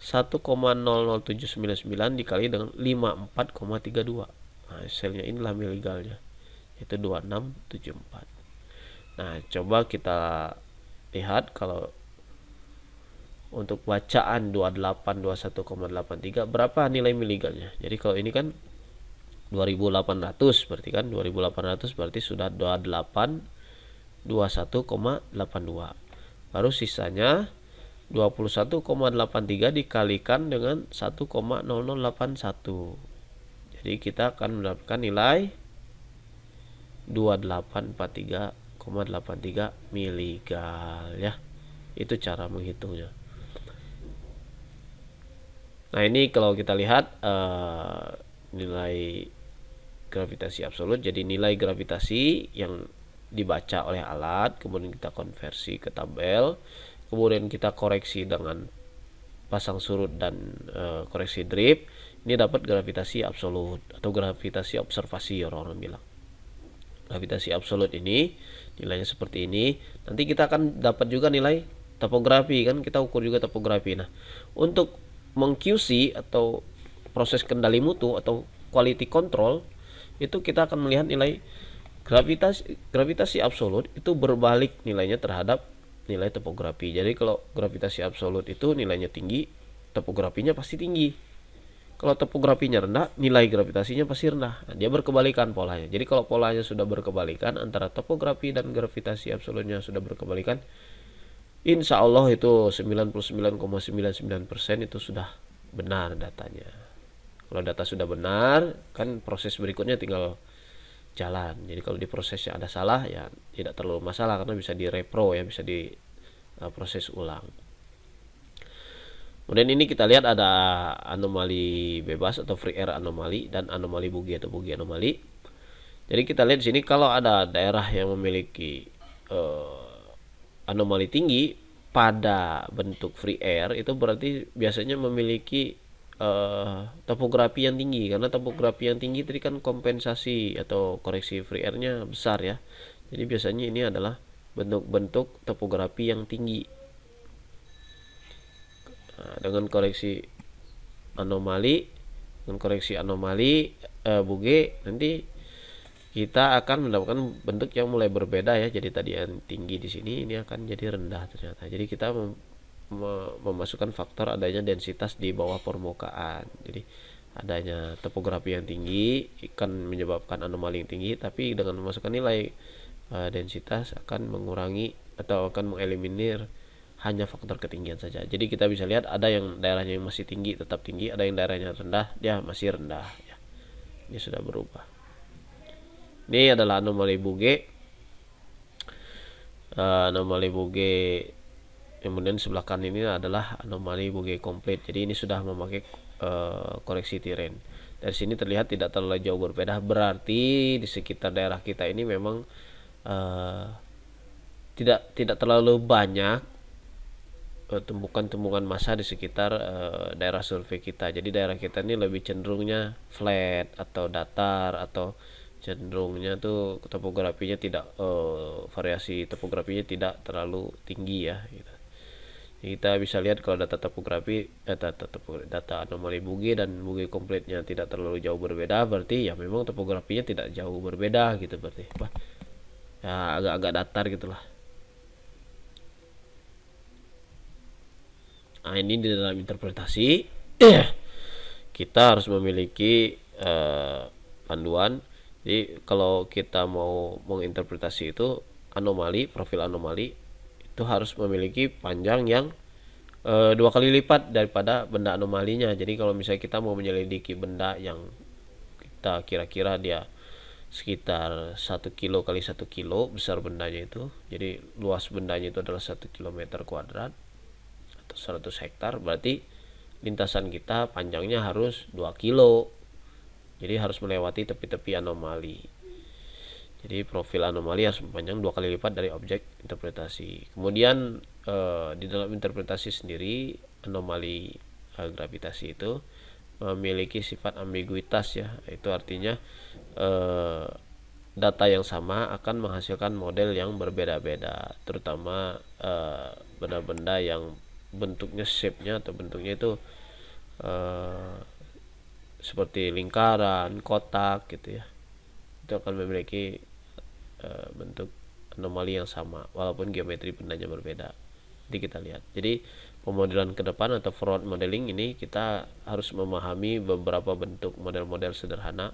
1,00799 dikali dengan 54,32 nah selnya inilah miligalnya Itu 2674 nah coba kita lihat kalau untuk bacaan 2821,83 berapa nilai miligalnya jadi kalau ini kan 2800 berarti kan 2800 berarti sudah 28 21,82 baru sisanya 21,83 dikalikan dengan 1,0081 jadi kita akan mendapatkan nilai 2843,83 miligal ya itu cara menghitungnya nah ini kalau kita lihat uh, nilai gravitasi absolut jadi nilai gravitasi yang dibaca oleh alat kemudian kita konversi ke tabel kemudian kita koreksi dengan pasang surut dan e, koreksi drip ini dapat gravitasi absolut atau gravitasi observasi orang-orang bilang. Gravitasi absolut ini nilainya seperti ini. Nanti kita akan dapat juga nilai topografi kan kita ukur juga topografi. Nah, untuk meng-QC atau proses kendali mutu atau quality control itu kita akan melihat nilai gravitasi gravitasi absolut itu berbalik nilainya terhadap nilai topografi. Jadi kalau gravitasi absolut itu nilainya tinggi, topografinya pasti tinggi kalau topografinya rendah, nilai gravitasinya pasti rendah. Nah, dia berkebalikan polanya. Jadi kalau polanya sudah berkebalikan antara topografi dan gravitasi absolutnya sudah berkebalikan, insya Allah itu 99,99% ,99 itu sudah benar datanya. Kalau data sudah benar, kan proses berikutnya tinggal jalan. Jadi kalau di prosesnya ada salah ya tidak terlalu masalah karena bisa direpro ya, bisa diproses eh, proses ulang. Kemudian ini kita lihat ada anomali bebas atau free air anomali dan anomali bugi atau bugi anomali. Jadi kita lihat di sini kalau ada daerah yang memiliki uh, anomali tinggi pada bentuk free air itu berarti biasanya memiliki uh, topografi yang tinggi karena topografi yang tinggi tadi kan kompensasi atau koreksi free airnya besar ya. Jadi biasanya ini adalah bentuk-bentuk topografi yang tinggi Nah, dengan koreksi anomali, dengan koreksi anomali e, buge nanti kita akan mendapatkan bentuk yang mulai berbeda ya. Jadi tadi yang tinggi di sini ini akan jadi rendah ternyata. Jadi kita mem memasukkan faktor adanya densitas di bawah permukaan. Jadi adanya topografi yang tinggi ikan menyebabkan anomali yang tinggi, tapi dengan memasukkan nilai uh, densitas akan mengurangi atau akan mengeliminir hanya faktor ketinggian saja. Jadi kita bisa lihat ada yang daerahnya yang masih tinggi tetap tinggi, ada yang daerahnya rendah dia masih rendah. Ya. Ini sudah berubah. Ini adalah anomali Buge. Uh, eh, anomali Buge kemudian sebelah kanan ini adalah anomali Buge komplit. Jadi ini sudah memakai uh, koreksi tiren. Dari sini terlihat tidak terlalu jauh berbeda. Berarti di sekitar daerah kita ini memang uh, tidak tidak terlalu banyak Eh, temukan-temukan massa di sekitar uh, daerah survei kita. Jadi daerah kita ini lebih cenderungnya flat atau datar atau cenderungnya tuh topografinya tidak uh, variasi topografinya tidak terlalu tinggi ya. Gitu. kita bisa lihat kalau data topografi data data anomali bugi dan bugi komplitnya tidak terlalu jauh berbeda berarti ya memang topografinya tidak jauh berbeda gitu berarti. ya agak-agak datar gitulah. Nah, ini di dalam interpretasi eh, kita harus memiliki uh, panduan. Jadi kalau kita mau menginterpretasi itu anomali, profil anomali itu harus memiliki panjang yang e, dua kali lipat daripada benda anomalinya. Jadi kalau misalnya kita mau menyelidiki benda yang kita kira-kira dia sekitar satu kilo kali satu kilo besar bendanya itu. Jadi luas bendanya itu adalah satu kilometer kuadrat. 100 hektar berarti lintasan kita panjangnya harus 2 kilo jadi harus melewati tepi-tepi anomali jadi profil anomali harus panjang dua kali lipat dari objek interpretasi kemudian eh, di dalam interpretasi sendiri anomali eh, gravitasi itu memiliki sifat ambiguitas ya itu artinya eh, data yang sama akan menghasilkan model yang berbeda-beda terutama eh, benda-benda yang bentuknya shape-nya atau bentuknya itu uh, seperti lingkaran, kotak gitu ya. Itu akan memiliki uh, bentuk anomali yang sama walaupun geometri bendanya berbeda. Jadi kita lihat. Jadi pemodelan ke depan atau front modeling ini kita harus memahami beberapa bentuk model-model sederhana.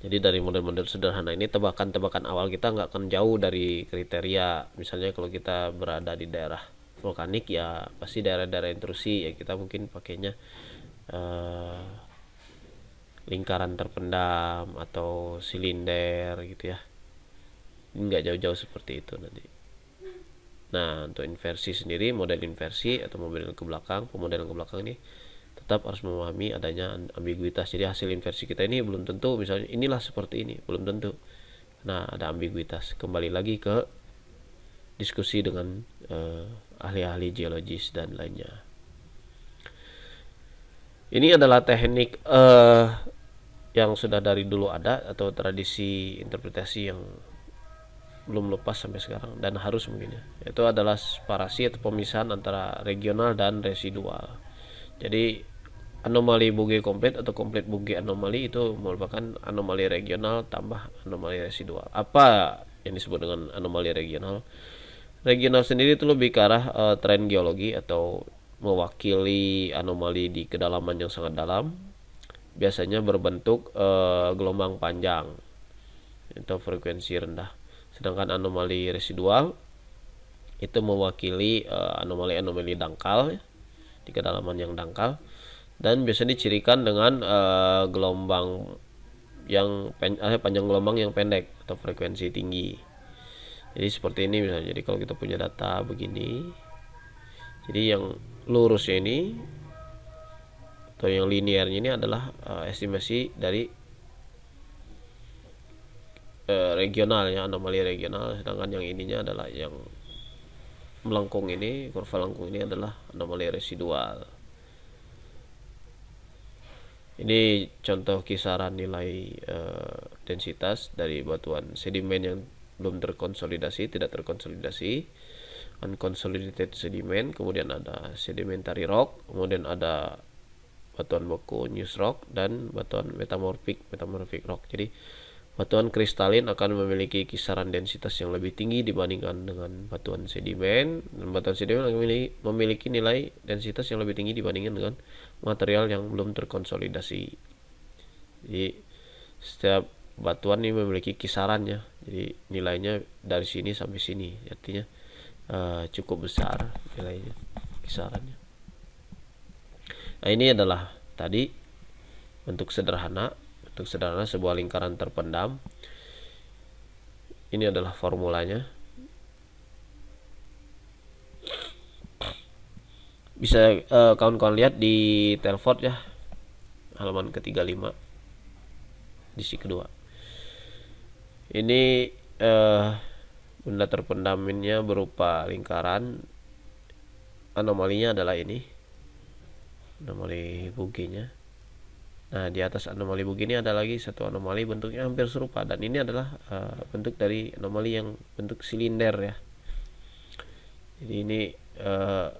Jadi dari model-model sederhana ini tebakan-tebakan awal kita nggak akan jauh dari kriteria. Misalnya kalau kita berada di daerah vulkanik ya pasti daerah-daerah intrusi ya kita mungkin pakainya eh, lingkaran terpendam atau silinder gitu ya nggak jauh-jauh seperti itu nanti nah untuk inversi sendiri model inversi atau model ke belakang pemodelan ke belakang ini tetap harus memahami adanya ambiguitas jadi hasil inversi kita ini belum tentu misalnya inilah seperti ini belum tentu nah ada ambiguitas kembali lagi ke diskusi dengan uh, ahli-ahli geologis dan lainnya. Ini adalah teknik uh, yang sudah dari dulu ada atau tradisi interpretasi yang belum lepas sampai sekarang dan harus mungkin ya. Itu adalah separasi atau pemisahan antara regional dan residual. Jadi anomali bugi komplit atau komplit bugi anomali itu merupakan anomali regional tambah anomali residual. Apa yang disebut dengan anomali regional? regional sendiri itu lebih ke arah uh, tren geologi atau mewakili anomali di kedalaman yang sangat dalam biasanya berbentuk uh, gelombang panjang atau frekuensi rendah sedangkan anomali residual itu mewakili eh, anomali-anomali uh, dangkal ya, di kedalaman yang dangkal dan biasanya dicirikan dengan uh, gelombang yang pen, eh, panjang gelombang yang pendek atau frekuensi tinggi jadi seperti ini misalnya jadi kalau kita punya data begini jadi yang lurus ini atau yang linearnya ini adalah uh, estimasi dari uh, regional ya anomali regional sedangkan yang ininya adalah yang melengkung ini kurva lengkung ini adalah anomali residual ini contoh kisaran nilai uh, densitas dari batuan sedimen yang belum terkonsolidasi, tidak terkonsolidasi, unconsolidated sediment, kemudian ada sedimentary rock, kemudian ada batuan beku news rock dan batuan metamorphic, metamorphic rock. Jadi batuan kristalin akan memiliki kisaran densitas yang lebih tinggi dibandingkan dengan batuan sedimen dan batuan sedimen memiliki, memiliki nilai densitas yang lebih tinggi dibandingkan dengan material yang belum terkonsolidasi. Jadi setiap batuan ini memiliki kisarannya jadi nilainya dari sini sampai sini artinya uh, cukup besar nilainya kisarannya nah ini adalah tadi untuk sederhana bentuk sederhana sebuah lingkaran terpendam ini adalah formulanya bisa eh, kawan-kawan uh, lihat di Telford ya halaman ke 35 di sisi kedua ini eh, benda terpendaminnya berupa lingkaran anomalinya adalah ini anomali buginya nah di atas anomali bugi ini ada lagi satu anomali bentuknya hampir serupa dan ini adalah uh, bentuk dari anomali yang bentuk silinder ya jadi ini uh,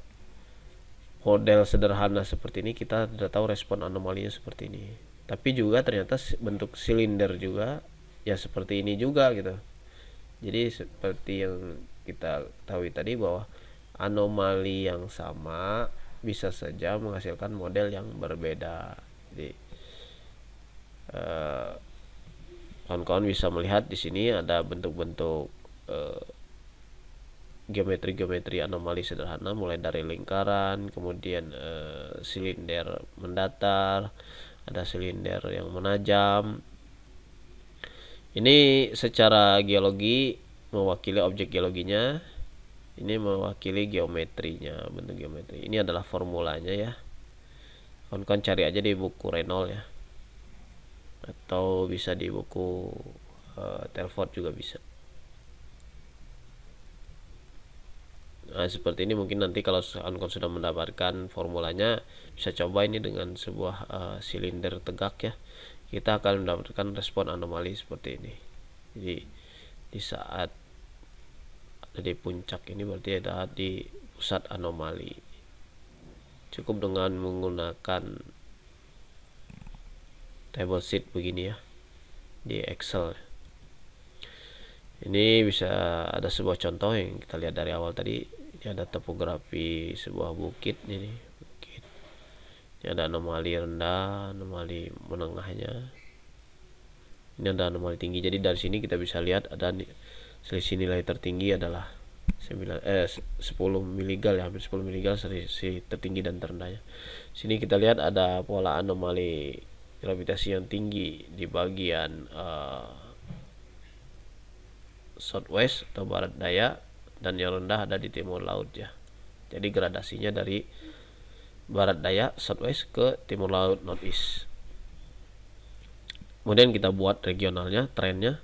model sederhana seperti ini kita tidak tahu respon anomalinya seperti ini tapi juga ternyata bentuk silinder juga ya seperti ini juga gitu jadi seperti yang kita tahu tadi bahwa anomali yang sama bisa saja menghasilkan model yang berbeda jadi eh, kawan-kawan eh, bisa melihat di sini ada bentuk-bentuk eh, geometri-geometri anomali sederhana mulai dari lingkaran kemudian e, silinder mendatar ada silinder yang menajam ini secara geologi mewakili objek geologinya. Ini mewakili geometrinya, bentuk geometri. Ini adalah formulanya ya. Kawan-kawan cari aja di buku Reynolds ya. Atau bisa di buku uh, Telford juga bisa. Nah, seperti ini mungkin nanti kalau kawan-kawan sudah mendapatkan formulanya bisa coba ini dengan sebuah uh, silinder tegak ya kita akan mendapatkan respon anomali seperti ini jadi di saat ada di puncak ini berarti ada di pusat anomali cukup dengan menggunakan table sheet begini ya di Excel ini bisa ada sebuah contoh yang kita lihat dari awal tadi ini ada topografi sebuah bukit ini ini ada anomali rendah anomali menengahnya ini ada anomali tinggi jadi dari sini kita bisa lihat ada selisih nilai tertinggi adalah 9 eh 10 miligal ya hampir 10 miligal selisih tertinggi dan terendahnya sini kita lihat ada pola anomali gravitasi yang tinggi di bagian uh, southwest atau barat daya dan yang rendah ada di timur laut ya jadi gradasinya dari barat daya southwest ke timur laut northeast kemudian kita buat regionalnya trennya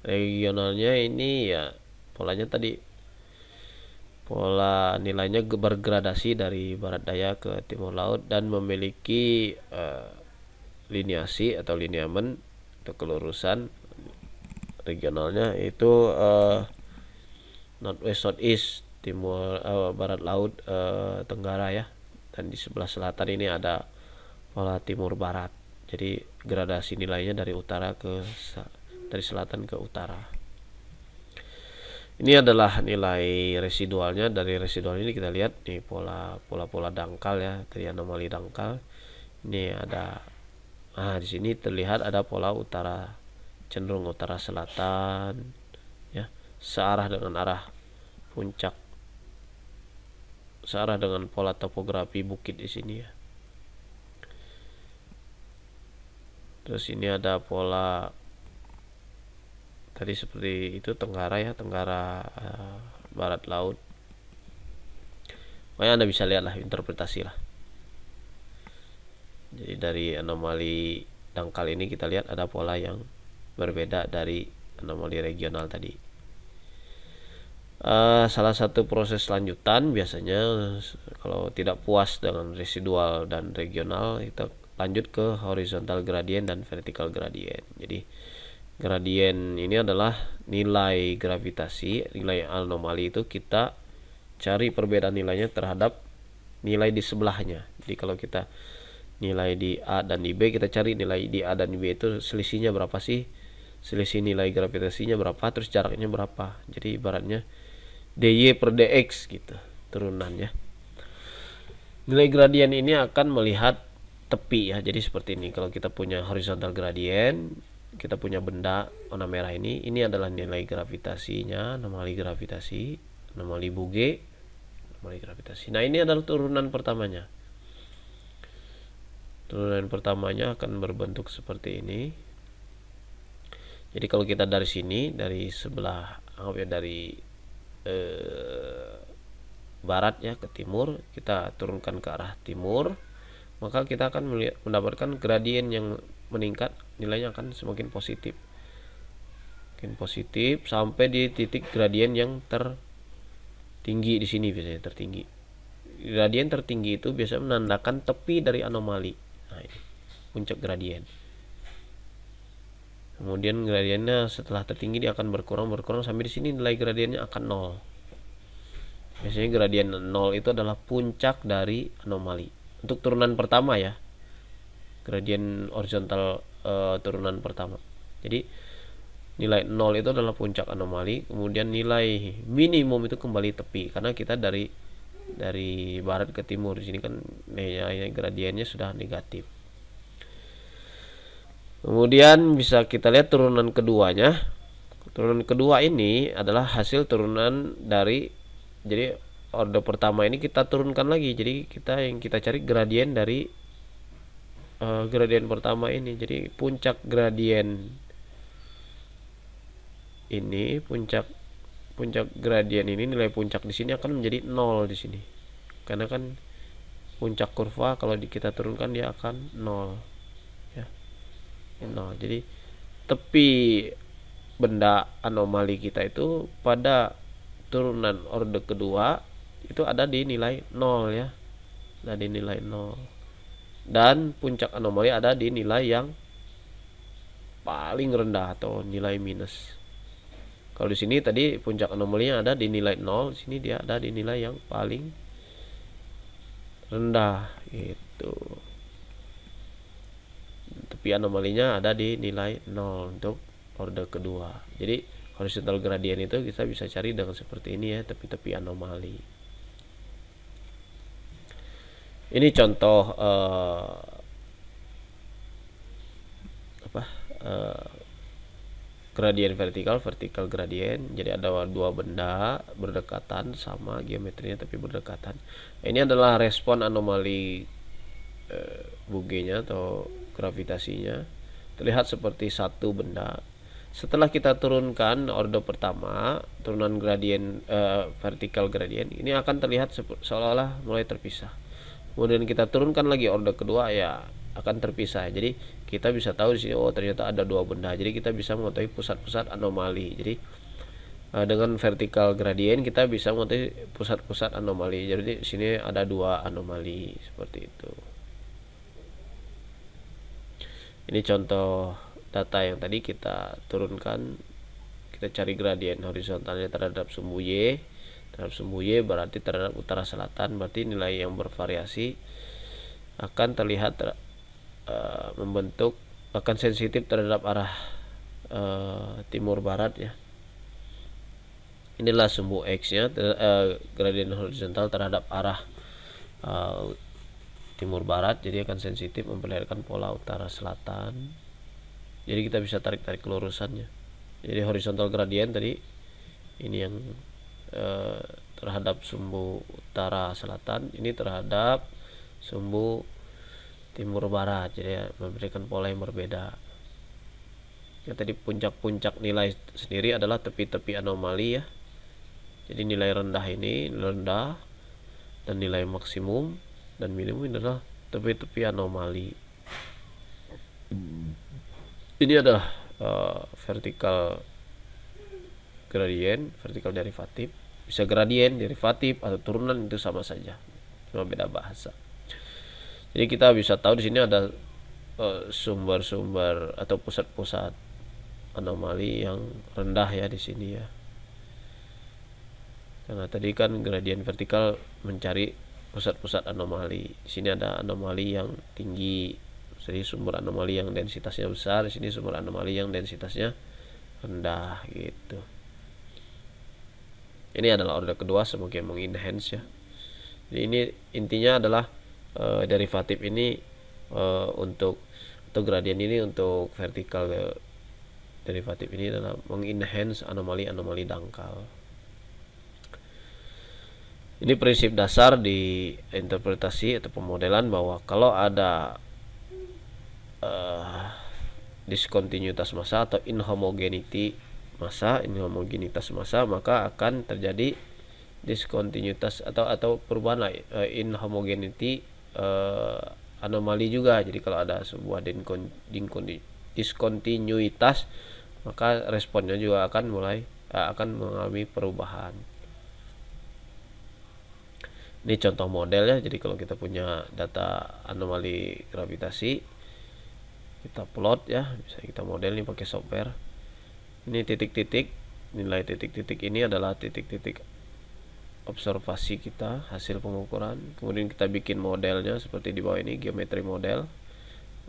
regionalnya ini ya polanya tadi pola nilainya bergradasi dari barat daya ke timur laut dan memiliki uh, eh, lineasi atau lineamen atau kelurusan regionalnya itu uh, northwest southeast timur uh, barat laut uh, tenggara ya dan di sebelah selatan ini ada pola timur barat jadi gradasi nilainya dari utara ke dari selatan ke utara ini adalah nilai residualnya dari residual ini kita lihat nih pola pola pola dangkal ya dari anomali dangkal ini ada ah di sini terlihat ada pola utara cenderung utara selatan ya searah dengan arah puncak searah dengan pola topografi bukit di sini ya. Terus ini ada pola tadi seperti itu tenggara ya, tenggara eh, barat laut. Makanya Anda bisa lihatlah interpretasi lah. Jadi dari anomali dangkal ini kita lihat ada pola yang berbeda dari anomali regional tadi uh, salah satu proses lanjutan biasanya kalau tidak puas dengan residual dan regional kita lanjut ke horizontal gradient dan vertical gradient jadi gradien ini adalah nilai gravitasi nilai anomali itu kita cari perbedaan nilainya terhadap nilai di sebelahnya jadi kalau kita nilai di A dan di B kita cari nilai di A dan di B itu selisihnya berapa sih selisih nilai gravitasinya berapa terus jaraknya berapa jadi ibaratnya dy per dx gitu turunannya nilai gradien ini akan melihat tepi ya jadi seperti ini kalau kita punya horizontal gradien kita punya benda warna merah ini ini adalah nilai gravitasinya anomali gravitasi anomali buge anomali gravitasi nah ini adalah turunan pertamanya turunan pertamanya akan berbentuk seperti ini jadi kalau kita dari sini dari sebelah anggap oh ya dari eh, barat ya ke timur kita turunkan ke arah timur maka kita akan mendapatkan gradien yang meningkat nilainya akan semakin positif semakin positif sampai di titik gradien yang tertinggi di sini biasanya tertinggi gradien tertinggi itu biasanya menandakan tepi dari anomali nah ini puncak gradien kemudian gradiennya setelah tertinggi dia akan berkurang berkurang sampai di sini nilai gradiennya akan nol biasanya gradien nol itu adalah puncak dari anomali untuk turunan pertama ya gradien horizontal e, turunan pertama jadi nilai nol itu adalah puncak anomali kemudian nilai minimum itu kembali tepi karena kita dari dari barat ke timur di sini kan nilai gradiennya sudah negatif Kemudian bisa kita lihat turunan keduanya. Turunan kedua ini adalah hasil turunan dari jadi order pertama ini kita turunkan lagi. Jadi kita yang kita cari gradien dari uh, gradien pertama ini. Jadi puncak gradien ini puncak puncak gradien ini nilai puncak di sini akan menjadi nol di sini. Karena kan puncak kurva kalau kita turunkan dia akan nol nol gitu. jadi tepi benda anomali kita itu pada turunan orde kedua itu ada di nilai nol ya ada di nilai nol. dan puncak anomali ada di nilai yang paling rendah atau nilai minus kalau di sini tadi puncak anomalinya ada di nilai nol, di sini dia ada di nilai yang paling rendah itu tapi anomalinya ada di nilai 0 untuk order kedua jadi horizontal gradient itu kita bisa cari dengan seperti ini ya tepi-tepi anomali ini contoh eh, apa eh, gradien vertikal vertikal gradien jadi ada dua benda berdekatan sama geometrinya tapi berdekatan ini adalah respon anomali eh, bugenya atau gravitasinya terlihat seperti satu benda. Setelah kita turunkan ordo pertama, turunan gradien uh, vertikal gradien ini akan terlihat seolah-olah mulai terpisah. Kemudian kita turunkan lagi ordo kedua ya akan terpisah. Jadi kita bisa tahu di sini oh ternyata ada dua benda. Jadi kita bisa mengetahui pusat-pusat anomali. Jadi eh, dengan vertikal gradien kita bisa mengetahui pusat-pusat anomali. Jadi di sini ada dua anomali seperti itu ini contoh data yang tadi kita turunkan kita cari gradien horizontalnya terhadap sumbu Y terhadap sumbu Y berarti terhadap utara selatan berarti nilai yang bervariasi akan terlihat uh, membentuk akan sensitif terhadap arah uh, timur barat ya inilah sumbu X nya uh, eh, gradien horizontal terhadap arah uh, timur barat jadi akan sensitif memperlihatkan pola utara selatan jadi kita bisa tarik-tarik kelurusannya jadi horizontal gradient tadi ini yang e, terhadap sumbu utara selatan ini terhadap sumbu timur barat jadi ya, memberikan pola yang berbeda ya tadi puncak-puncak nilai sendiri adalah tepi-tepi anomali ya jadi nilai rendah ini rendah dan nilai maksimum dan minimum adalah tepi-tepi anomali ini adalah uh, vertikal gradien vertikal derivatif bisa gradient derivatif atau turunan itu sama saja cuma beda bahasa jadi kita bisa tahu di sini ada eh, sumber-sumber uh, atau pusat-pusat anomali yang rendah ya di sini ya karena tadi kan gradient vertikal mencari pusat-pusat anomali. Di sini ada anomali yang tinggi. Jadi sumber anomali yang densitasnya besar, di sini sumber anomali yang densitasnya rendah gitu. Ini adalah order kedua semoga mengenhance ya. Jadi ini intinya adalah e, derivatif ini e, untuk atau gradien ini untuk vertikal eh, derivatif ini adalah mengenhance anomali-anomali dangkal. Ini prinsip dasar di interpretasi atau pemodelan bahwa kalau ada uh, diskontinuitas massa atau inhomogeneity massa, inhomogenitas massa maka akan terjadi diskontinuitas atau atau perubahan uh, eh, inhomogeneity uh, eh, anomali juga. Jadi kalau ada sebuah diskontinuitas maka responnya juga akan mulai uh, akan mengalami perubahan ini contoh model ya jadi kalau kita punya data anomali gravitasi kita plot ya bisa kita model ini pakai software ini titik-titik nilai titik-titik ini adalah titik-titik observasi kita hasil pengukuran kemudian kita bikin modelnya seperti di bawah ini geometri model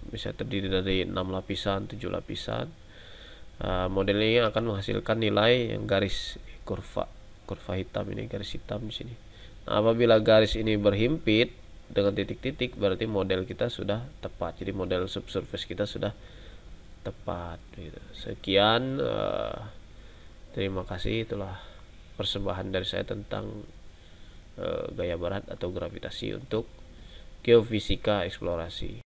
bisa terdiri dari 6 lapisan 7 lapisan uh, ini akan menghasilkan nilai yang garis kurva kurva hitam ini garis hitam di sini apabila garis ini berhimpit dengan titik-titik berarti model kita sudah tepat jadi model subsurface kita sudah tepat gitu. sekian uh, terima kasih itulah persembahan dari saya tentang uh, gaya berat atau gravitasi untuk geofisika eksplorasi